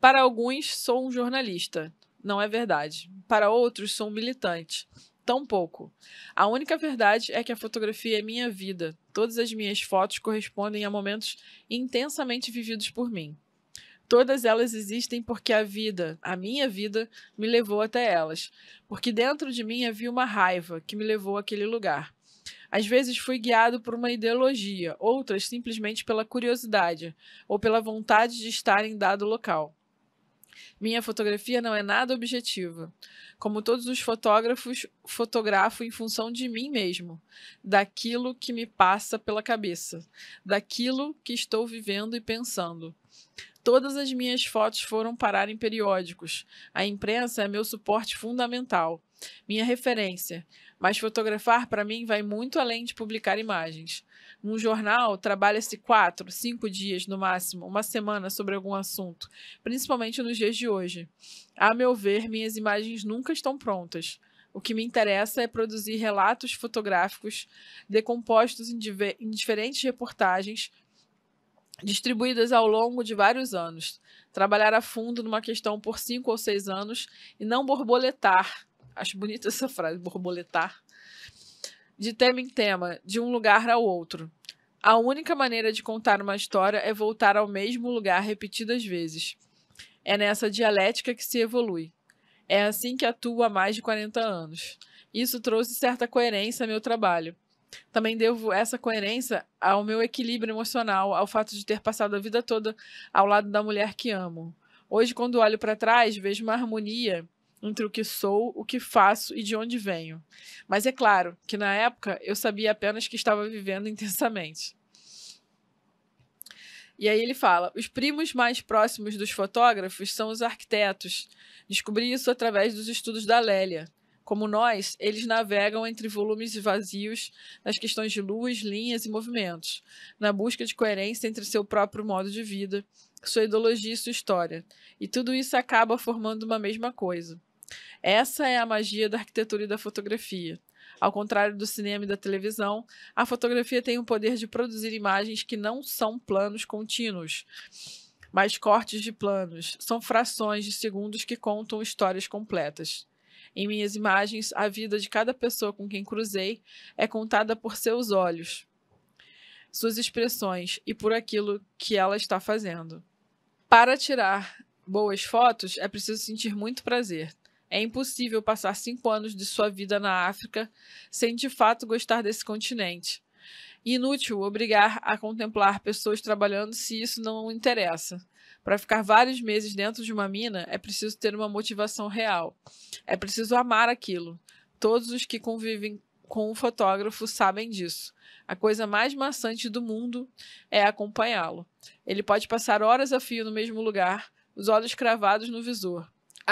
Para alguns, sou um jornalista não é verdade. Para outros, sou um militante. Tão pouco. A única verdade é que a fotografia é minha vida. Todas as minhas fotos correspondem a momentos intensamente vividos por mim. Todas elas existem porque a vida, a minha vida, me levou até elas. Porque dentro de mim havia uma raiva que me levou àquele lugar. Às vezes fui guiado por uma ideologia, outras simplesmente pela curiosidade ou pela vontade de estar em dado local. Minha fotografia não é nada objetiva. Como todos os fotógrafos, fotografo em função de mim mesmo, daquilo que me passa pela cabeça, daquilo que estou vivendo e pensando. Todas as minhas fotos foram parar em periódicos. A imprensa é meu suporte fundamental, minha referência. Mas fotografar para mim vai muito além de publicar imagens. Um jornal trabalha-se assim, quatro, cinco dias no máximo, uma semana sobre algum assunto, principalmente nos dias de hoje. A meu ver, minhas imagens nunca estão prontas. O que me interessa é produzir relatos fotográficos decompostos em, em diferentes reportagens, distribuídas ao longo de vários anos. Trabalhar a fundo numa questão por cinco ou seis anos e não borboletar. Acho bonita essa frase, borboletar de tema em tema, de um lugar ao outro. A única maneira de contar uma história é voltar ao mesmo lugar repetidas vezes. É nessa dialética que se evolui. É assim que atuo há mais de 40 anos. Isso trouxe certa coerência ao meu trabalho. Também devo essa coerência ao meu equilíbrio emocional, ao fato de ter passado a vida toda ao lado da mulher que amo. Hoje, quando olho para trás, vejo uma harmonia entre o que sou, o que faço e de onde venho. Mas é claro que na época eu sabia apenas que estava vivendo intensamente. E aí ele fala: os primos mais próximos dos fotógrafos são os arquitetos. Descobri isso através dos estudos da Lélia. Como nós, eles navegam entre volumes vazios nas questões de luz, linhas e movimentos, na busca de coerência entre seu próprio modo de vida, sua ideologia e sua história. E tudo isso acaba formando uma mesma coisa. Essa é a magia da arquitetura e da fotografia. Ao contrário do cinema e da televisão, a fotografia tem o poder de produzir imagens que não são planos contínuos, mas cortes de planos. São frações de segundos que contam histórias completas. Em minhas imagens, a vida de cada pessoa com quem cruzei é contada por seus olhos, suas expressões e por aquilo que ela está fazendo. Para tirar boas fotos, é preciso sentir muito prazer. É impossível passar cinco anos de sua vida na África sem de fato gostar desse continente. Inútil obrigar a contemplar pessoas trabalhando se isso não interessa. Para ficar vários meses dentro de uma mina, é preciso ter uma motivação real. É preciso amar aquilo. Todos os que convivem com o fotógrafo sabem disso. A coisa mais maçante do mundo é acompanhá-lo. Ele pode passar horas a fio no mesmo lugar, os olhos cravados no visor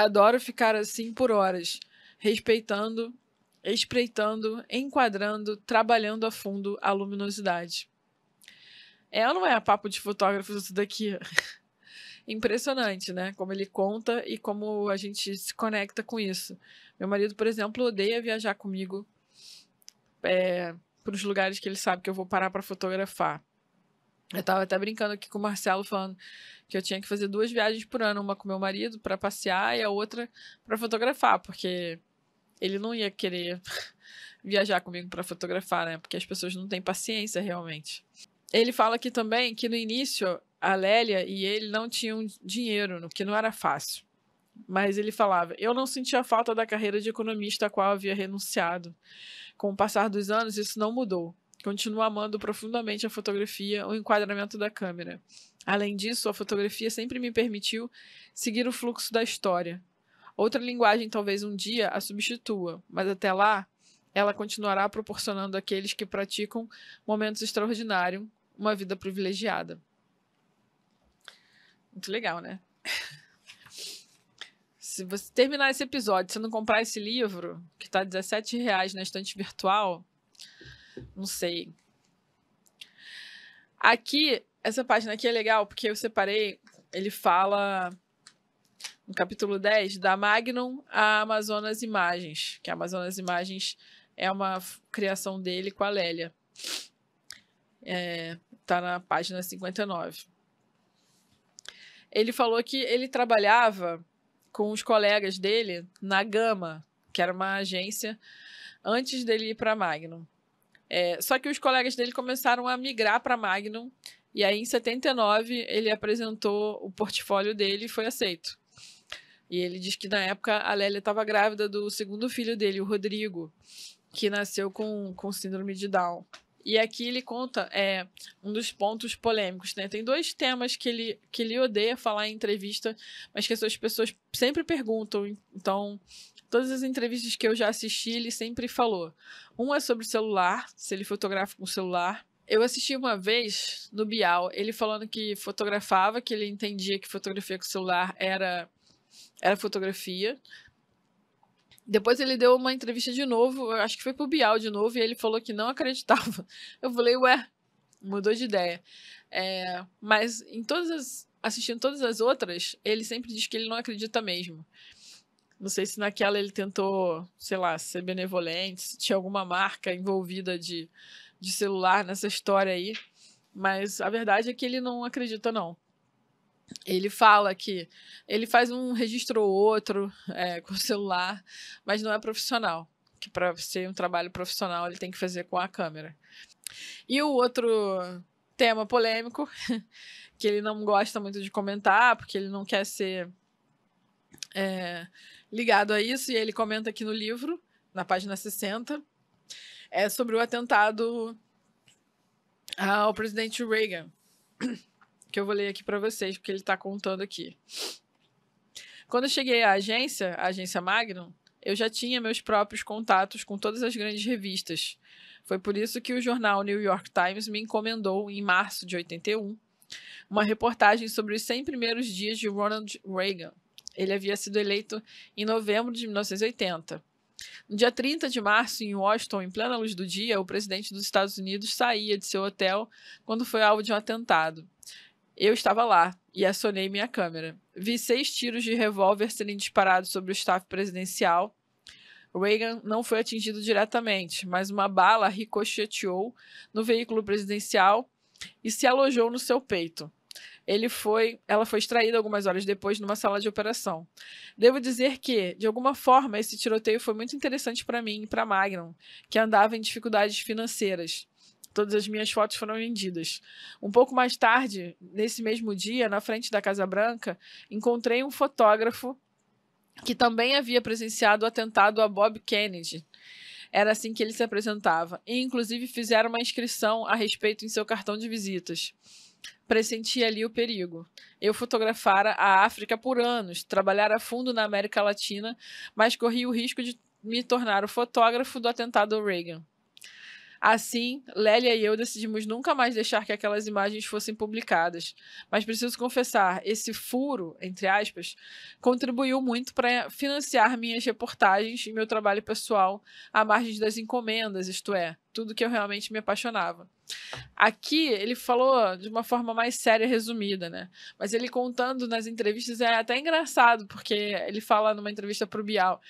adoro ficar assim por horas, respeitando, espreitando, enquadrando, trabalhando a fundo a luminosidade. Ela é não é a papo de fotógrafo isso daqui. Impressionante, né? Como ele conta e como a gente se conecta com isso. Meu marido, por exemplo, odeia viajar comigo é, eh, para os lugares que ele sabe que eu vou parar para fotografar. Eu tava até brincando aqui com o Marcelo falando que eu tinha que fazer duas viagens por ano, uma com meu marido para passear e a outra para fotografar, porque ele não ia querer viajar comigo para fotografar, né? Porque as pessoas não têm paciência realmente. Ele fala aqui também que no início a Lélia e ele não tinham dinheiro, que não era fácil. Mas ele falava: Eu não sentia falta da carreira de economista a qual havia renunciado. Com o passar dos anos, isso não mudou. Continua amando profundamente a fotografia, o enquadramento da câmera. Além disso, a fotografia sempre me permitiu seguir o fluxo da história. Outra linguagem talvez um dia a substitua, mas até lá ela continuará proporcionando àqueles que praticam momentos extraordinários, uma vida privilegiada. Muito legal, né? Se você terminar esse episódio, se não comprar esse livro, que está R$17,00 na estante virtual, não sei. Aqui, essa página aqui é legal porque eu separei. Ele fala no capítulo 10 da Magnum a Amazonas Imagens, que a Amazonas Imagens é uma criação dele com a Lélia. É, tá na página 59. Ele falou que ele trabalhava com os colegas dele na Gama, que era uma agência antes dele ir para a Magnum. É, só que os colegas dele começaram a migrar para Magnum, e aí em 79 ele apresentou o portfólio dele e foi aceito. E ele diz que na época a Lélia estava grávida do segundo filho dele, o Rodrigo, que nasceu com, com síndrome de Down. E aqui ele conta é, um dos pontos polêmicos, né? Tem dois temas que ele, que ele odeia falar em entrevista, mas que as pessoas sempre perguntam. Então, todas as entrevistas que eu já assisti, ele sempre falou. Um é sobre celular, se ele fotografa com celular. Eu assisti uma vez no Bial, ele falando que fotografava, que ele entendia que fotografia com celular era, era fotografia. Depois ele deu uma entrevista de novo, acho que foi pro Bial de novo, e ele falou que não acreditava. Eu falei, ué, mudou de ideia. É, mas em todas as, assistindo todas as outras, ele sempre diz que ele não acredita mesmo. Não sei se naquela ele tentou, sei lá, ser benevolente, se tinha alguma marca envolvida de, de celular nessa história aí. Mas a verdade é que ele não acredita, não. Ele fala que ele faz um registro ou outro é, com o celular, mas não é profissional. Que para ser um trabalho profissional ele tem que fazer com a câmera. E o outro tema polêmico, que ele não gosta muito de comentar, porque ele não quer ser é, ligado a isso, e ele comenta aqui no livro, na página 60, é sobre o atentado ao presidente Reagan, que eu vou ler aqui para vocês, porque ele está contando aqui. Quando eu cheguei à agência, a agência Magnum, eu já tinha meus próprios contatos com todas as grandes revistas. Foi por isso que o jornal New York Times me encomendou, em março de 81, uma reportagem sobre os 100 primeiros dias de Ronald Reagan, ele havia sido eleito em novembro de 1980. No dia 30 de março, em Washington, em plena luz do dia, o presidente dos Estados Unidos saía de seu hotel quando foi alvo de um atentado. Eu estava lá e acionei minha câmera. Vi seis tiros de revólver serem disparados sobre o staff presidencial. Reagan não foi atingido diretamente, mas uma bala ricocheteou no veículo presidencial e se alojou no seu peito ele foi, ela foi extraída algumas horas depois numa sala de operação. Devo dizer que, de alguma forma, esse tiroteio foi muito interessante para mim e para Magnum, que andava em dificuldades financeiras. Todas as minhas fotos foram vendidas. Um pouco mais tarde, nesse mesmo dia, na frente da Casa Branca, encontrei um fotógrafo que também havia presenciado o atentado a Bob Kennedy. Era assim que ele se apresentava. E, inclusive, fizeram uma inscrição a respeito em seu cartão de visitas pressentia ali o perigo. Eu fotografara a África por anos, trabalhara a fundo na América Latina, mas corri o risco de me tornar o fotógrafo do atentado Reagan. Assim, Lélia e eu decidimos nunca mais deixar que aquelas imagens fossem publicadas. Mas preciso confessar, esse furo, entre aspas, contribuiu muito para financiar minhas reportagens e meu trabalho pessoal à margem das encomendas, isto é, tudo que eu realmente me apaixonava. Aqui ele falou de uma forma mais séria, e resumida, né? Mas ele contando nas entrevistas é até engraçado, porque ele fala numa entrevista para o Bial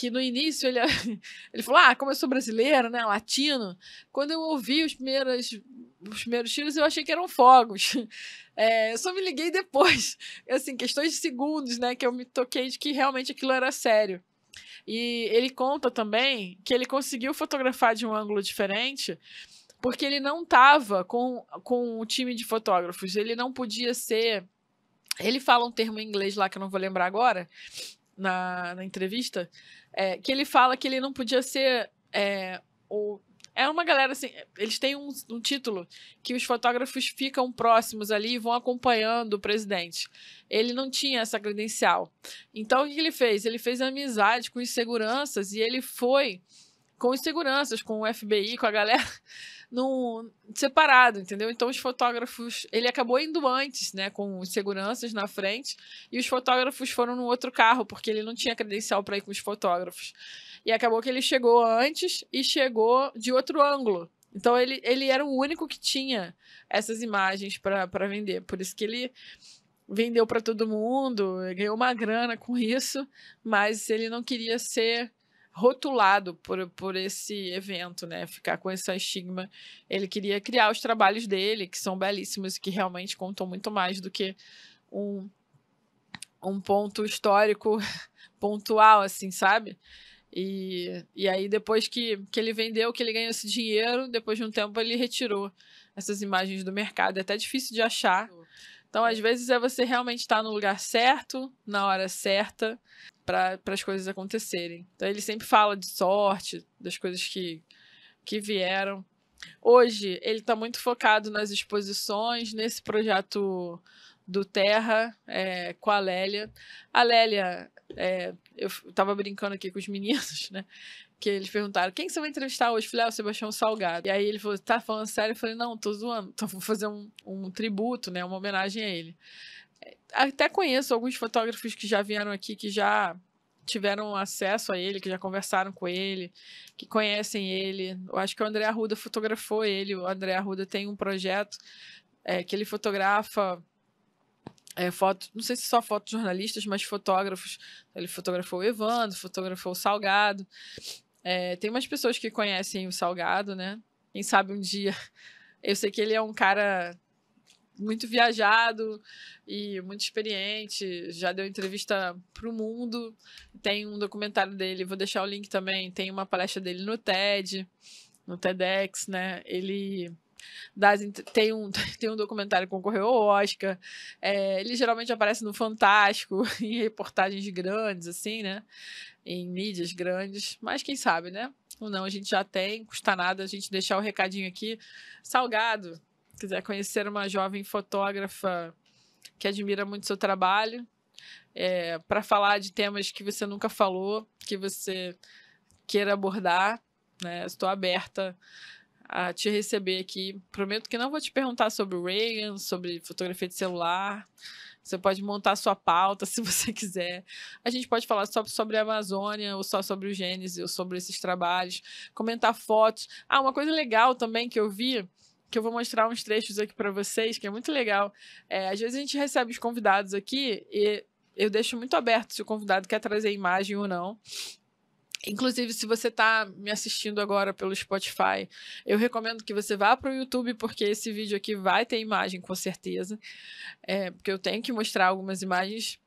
que no início ele, ele falou: ah, como eu sou brasileiro, né? Latino. Quando eu ouvi os primeiros, os primeiros tiros, eu achei que eram fogos. É, eu só me liguei depois, assim, questões de segundos, né? Que eu me toquei de que realmente aquilo era sério. E ele conta também que ele conseguiu fotografar de um ângulo diferente porque ele não estava com, com o time de fotógrafos. Ele não podia ser. Ele fala um termo em inglês lá que eu não vou lembrar agora, na, na entrevista, é, que ele fala que ele não podia ser. É, o, é uma galera assim. Eles têm um, um título que os fotógrafos ficam próximos ali e vão acompanhando o presidente. Ele não tinha essa credencial. Então, o que ele fez? Ele fez amizade com os seguranças e ele foi com os seguranças, com o FBI, com a galera, no separado, entendeu? Então os fotógrafos, ele acabou indo antes, né, com os seguranças na frente, e os fotógrafos foram no outro carro, porque ele não tinha credencial para ir com os fotógrafos. E acabou que ele chegou antes e chegou de outro ângulo. Então ele, ele era o único que tinha essas imagens para vender. Por isso que ele vendeu para todo mundo, ganhou uma grana com isso, mas ele não queria ser rotulado por, por esse evento, né? Ficar com esse estigma. Ele queria criar os trabalhos dele, que são belíssimos que realmente contam muito mais do que um, um ponto histórico pontual, assim, sabe? E, e aí, depois que, que ele vendeu, que ele ganhou esse dinheiro, depois de um tempo ele retirou essas imagens do mercado. É até difícil de achar. Então, às vezes, é você realmente estar tá no lugar certo, na hora certa, para as coisas acontecerem. Então, ele sempre fala de sorte, das coisas que, que vieram. Hoje, ele está muito focado nas exposições, nesse projeto do Terra é, com a Lélia. A Lélia, é, eu estava brincando aqui com os meninos, né? que eles perguntaram: quem você vai entrevistar hoje? Eu falei: ah, o Sebastião Salgado. E aí ele falou: tá falando sério? Eu falei: não, tô zoando, então vou fazer um, um tributo, né? Uma homenagem a ele. É, até conheço alguns fotógrafos que já vieram aqui, que já tiveram acesso a ele, que já conversaram com ele, que conhecem ele. Eu acho que o André Arruda fotografou ele. O André Arruda tem um projeto é, que ele fotografa é, não sei se só fotos jornalistas, mas fotógrafos. Ele fotografou o Evandro, fotografou o Salgado. É, tem umas pessoas que conhecem o Salgado, né? Quem sabe um dia. Eu sei que ele é um cara muito viajado e muito experiente, já deu entrevista para o mundo. Tem um documentário dele, vou deixar o link também. Tem uma palestra dele no TED, no TEDx, né? Ele das, tem, um, tem um documentário que concorreu ao Oscar. É, ele geralmente aparece no Fantástico, em reportagens grandes, assim, né? em mídias grandes, mas quem sabe, né? Ou não, a gente já tem, custa nada a gente deixar o recadinho aqui. Salgado, quiser conhecer uma jovem fotógrafa que admira muito seu trabalho, é, para falar de temas que você nunca falou, que você queira abordar, né? Estou aberta a te receber aqui. Prometo que não vou te perguntar sobre o Reagan, sobre fotografia de celular. Você pode montar sua pauta se você quiser. A gente pode falar só sobre a Amazônia, ou só sobre o Gênesis, ou sobre esses trabalhos, comentar fotos. Ah, uma coisa legal também que eu vi que eu vou mostrar uns trechos aqui para vocês, que é muito legal. É, às vezes a gente recebe os convidados aqui e eu deixo muito aberto se o convidado quer trazer imagem ou não. Inclusive, se você está me assistindo agora pelo Spotify, eu recomendo que você vá para o YouTube, porque esse vídeo aqui vai ter imagem, com certeza. É, porque eu tenho que mostrar algumas imagens.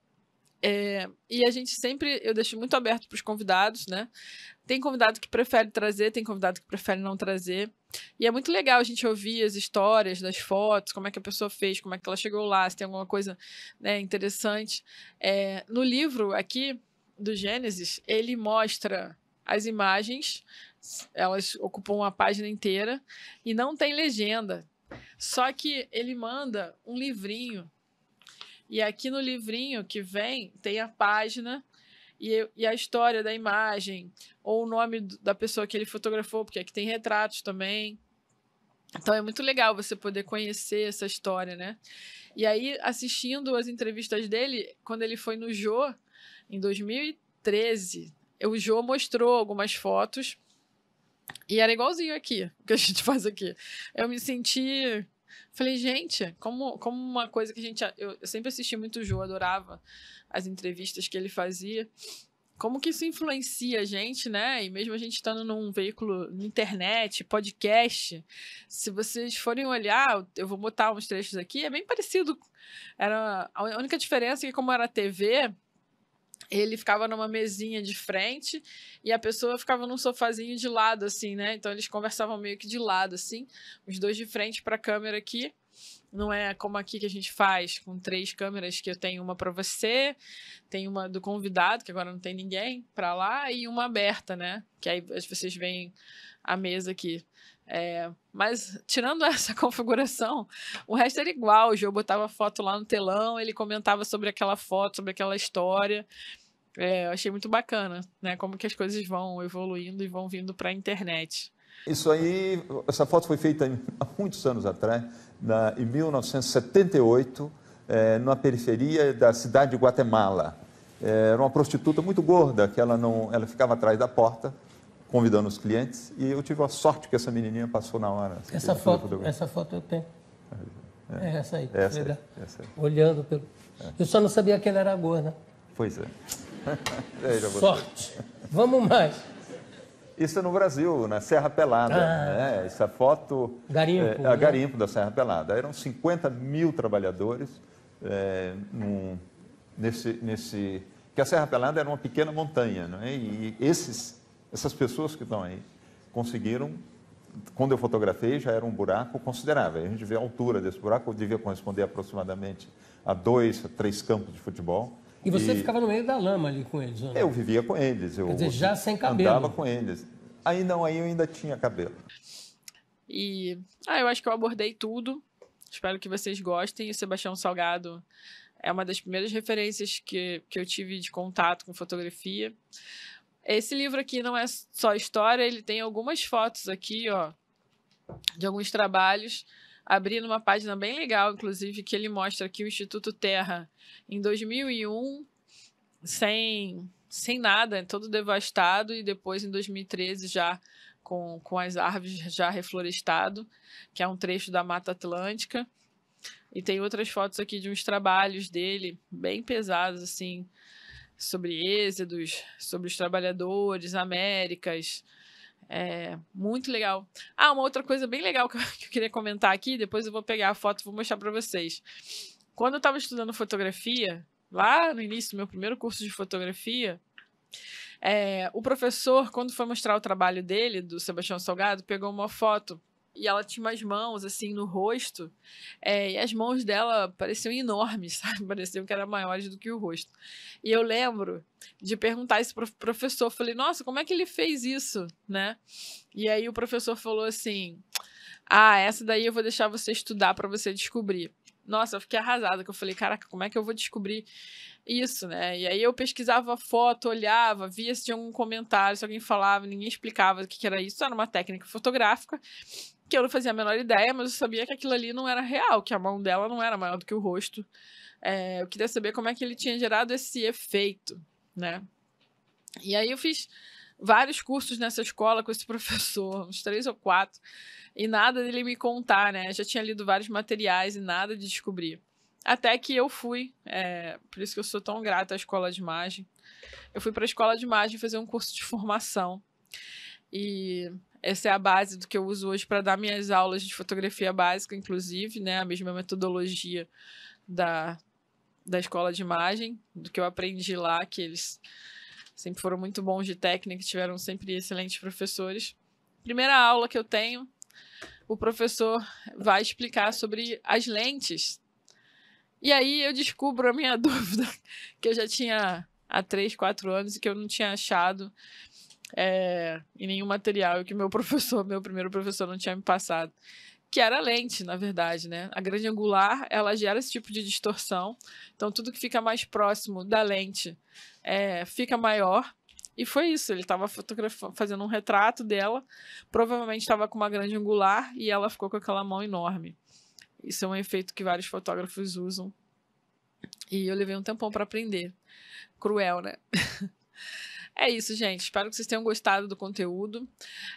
É, e a gente sempre, eu deixo muito aberto para os convidados, né? Tem convidado que prefere trazer, tem convidado que prefere não trazer. E é muito legal a gente ouvir as histórias das fotos, como é que a pessoa fez, como é que ela chegou lá, se tem alguma coisa né, interessante. É, no livro aqui, do Gênesis, ele mostra as imagens, elas ocupam uma página inteira e não tem legenda. Só que ele manda um livrinho. E aqui no livrinho que vem tem a página e, e a história da imagem, ou o nome da pessoa que ele fotografou, porque aqui tem retratos também. Então é muito legal você poder conhecer essa história, né? E aí, assistindo as entrevistas dele, quando ele foi no Joe, em 2013, o Jô mostrou algumas fotos e era igualzinho aqui, o que a gente faz aqui. Eu me senti. Falei, gente, como, como uma coisa que a gente. Eu, eu sempre assisti muito o Jô, adorava as entrevistas que ele fazia. Como que isso influencia a gente, né? E mesmo a gente estando num veículo na internet, podcast, se vocês forem olhar, eu vou botar uns trechos aqui, é bem parecido. Era a única diferença é que como era TV, ele ficava numa mesinha de frente e a pessoa ficava num sofazinho de lado, assim, né? Então eles conversavam meio que de lado, assim, os dois de frente para a câmera aqui. Não é como aqui que a gente faz, com três câmeras, que eu tenho uma para você, tem uma do convidado, que agora não tem ninguém, para lá, e uma aberta, né? Que aí vocês veem a mesa aqui. É, mas tirando essa configuração, o resto era igual. O João botava foto lá no telão, ele comentava sobre aquela foto, sobre aquela história. É, eu achei muito bacana, né? Como que as coisas vão evoluindo e vão vindo para a internet. Isso aí, essa foto foi feita há muitos anos atrás, na, em 1978, é, na periferia da cidade de Guatemala. É, era uma prostituta muito gorda, que ela, não, ela ficava atrás da porta, convidando os clientes, e eu tive a sorte que essa menininha passou na hora. Essa, foto, essa foto eu tenho. É, é essa aí, essa, aí, essa aí. Olhando pelo... É. Eu só não sabia que ela era gorda. Pois é. Veja Sorte. Vamos mais. Isso é no Brasil, na Serra Pelada. Ah, né? Essa foto. Garimpo. É, a né? garimpo da Serra Pelada. Eram 50 mil trabalhadores é, num, nesse, nesse. Que a Serra Pelada era uma pequena montanha, não é? E esses, essas pessoas que estão aí conseguiram. Quando eu fotografei, já era um buraco considerável. A gente vê a altura desse buraco, devia corresponder aproximadamente a dois, a três campos de futebol. E você e... ficava no meio da lama ali com eles, Eu vivia com eles. Eu Quer dizer, já sem cabelo. Andava com eles. Aí não, aí eu ainda tinha cabelo. E ah, eu acho que eu abordei tudo. Espero que vocês gostem. O Sebastião Salgado é uma das primeiras referências que, que eu tive de contato com fotografia. Esse livro aqui não é só história, ele tem algumas fotos aqui, ó, de alguns trabalhos abrindo uma página bem legal, inclusive, que ele mostra aqui o Instituto Terra em 2001, sem, sem nada, todo devastado, e depois em 2013 já com, com as árvores já reflorestado, que é um trecho da Mata Atlântica. E tem outras fotos aqui de uns trabalhos dele, bem pesados, assim, sobre êxodos, sobre os trabalhadores, Américas, é muito legal. Ah, uma outra coisa bem legal que eu queria comentar aqui, depois eu vou pegar a foto e vou mostrar para vocês. Quando eu estava estudando fotografia, lá no início do meu primeiro curso de fotografia, é, o professor, quando foi mostrar o trabalho dele, do Sebastião Salgado, pegou uma foto e ela tinha umas mãos assim no rosto, é, e as mãos dela pareciam enormes, sabe? Pareciam que eram maiores do que o rosto. E eu lembro de perguntar isso pro professor, falei: "Nossa, como é que ele fez isso?", né? E aí o professor falou assim: "Ah, essa daí eu vou deixar você estudar para você descobrir". Nossa, eu fiquei arrasada, que eu falei, caraca, como é que eu vou descobrir isso, né? E aí eu pesquisava foto, olhava, via se tinha algum comentário, se alguém falava, ninguém explicava o que, que era isso, era uma técnica fotográfica que eu não fazia a menor ideia, mas eu sabia que aquilo ali não era real, que a mão dela não era maior do que o rosto. É, eu queria saber como é que ele tinha gerado esse efeito, né? E aí eu fiz vários cursos nessa escola com esse professor, uns três ou quatro, e nada dele me contar, né? já tinha lido vários materiais e nada de descobrir. Até que eu fui, é, por isso que eu sou tão grata à escola de imagem. Eu fui para a escola de imagem fazer um curso de formação. E essa é a base do que eu uso hoje para dar minhas aulas de fotografia básica, inclusive, né? A mesma metodologia da, da escola de imagem, do que eu aprendi lá, que eles sempre foram muito bons de técnica, tiveram sempre excelentes professores. Primeira aula que eu tenho, o professor vai explicar sobre as lentes. E aí eu descubro a minha dúvida, que eu já tinha há três, quatro anos e que eu não tinha achado é, nenhum material que meu professor, meu primeiro professor, não tinha me passado. Que era a lente, na verdade, né? A grande angular, ela gera esse tipo de distorção. Então, tudo que fica mais próximo da lente é, fica maior. E foi isso, ele estava fazendo um retrato dela, provavelmente estava com uma grande angular e ela ficou com aquela mão enorme. Isso é um efeito que vários fotógrafos usam. E eu levei um tempão para aprender. Cruel, né? É isso, gente. Espero que vocês tenham gostado do conteúdo.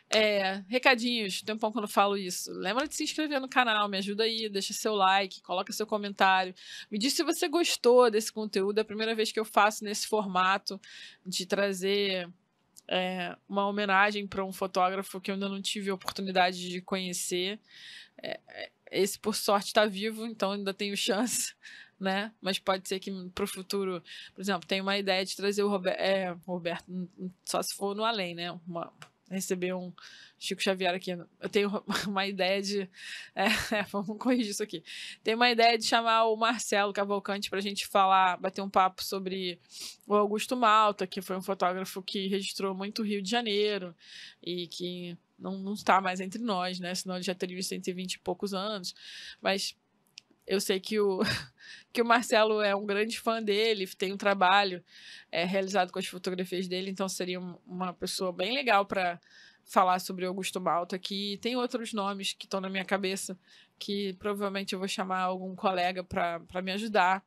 É, recadinhos, tem um pouco que eu não falo isso. Lembra de se inscrever no canal, me ajuda aí, deixa seu like, coloca seu comentário. Me diz se você gostou desse conteúdo. É a primeira vez que eu faço nesse formato de trazer é, uma homenagem para um fotógrafo que eu ainda não tive a oportunidade de conhecer. É, é esse, por sorte, está vivo, então ainda tenho chance né? Mas pode ser que pro futuro, por exemplo, tem uma ideia de trazer o Roberto, é, Roberto, só se for no além, né? Uma, receber um Chico Xavier aqui. Eu tenho uma ideia de. É, vamos corrigir isso aqui. Tem uma ideia de chamar o Marcelo Cavalcante para a gente falar, bater um papo sobre o Augusto Malta, que foi um fotógrafo que registrou muito o Rio de Janeiro e que não, não está mais entre nós, né? Senão ele já teria 120 e poucos anos. Mas eu sei que o, que o Marcelo é um grande fã dele, tem um trabalho é, realizado com as fotografias dele, então seria uma pessoa bem legal para falar sobre Augusto Malta aqui. Tem outros nomes que estão na minha cabeça que provavelmente eu vou chamar algum colega para me ajudar.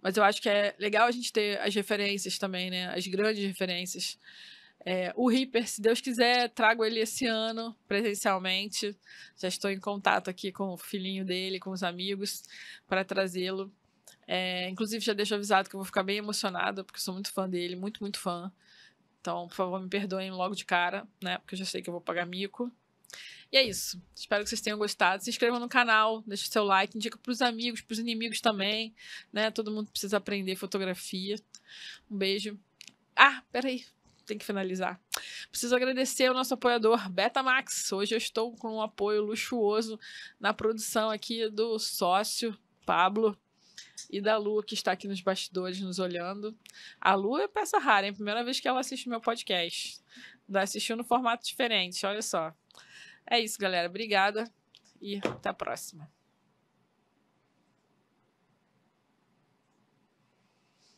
Mas eu acho que é legal a gente ter as referências também, né? As grandes referências. É, o Reaper, se Deus quiser, trago ele esse ano presencialmente. Já estou em contato aqui com o filhinho dele, com os amigos, para trazê-lo. É, inclusive, já deixo avisado que eu vou ficar bem emocionada, porque sou muito fã dele, muito, muito fã. Então, por favor, me perdoem logo de cara, né? Porque eu já sei que eu vou pagar mico. E é isso. Espero que vocês tenham gostado. Se inscrevam no canal, deixe seu like, indica para os amigos, para os inimigos também, né? Todo mundo precisa aprender fotografia. Um beijo. Ah, peraí tem que finalizar. Preciso agradecer o nosso apoiador Betamax. Hoje eu estou com um apoio luxuoso na produção aqui do sócio Pablo e da Lu, que está aqui nos bastidores nos olhando. A Lu é peça rara, é a primeira vez que ela assiste meu podcast. Ela tá assistiu no formato diferente, olha só. É isso, galera. Obrigada e até a próxima.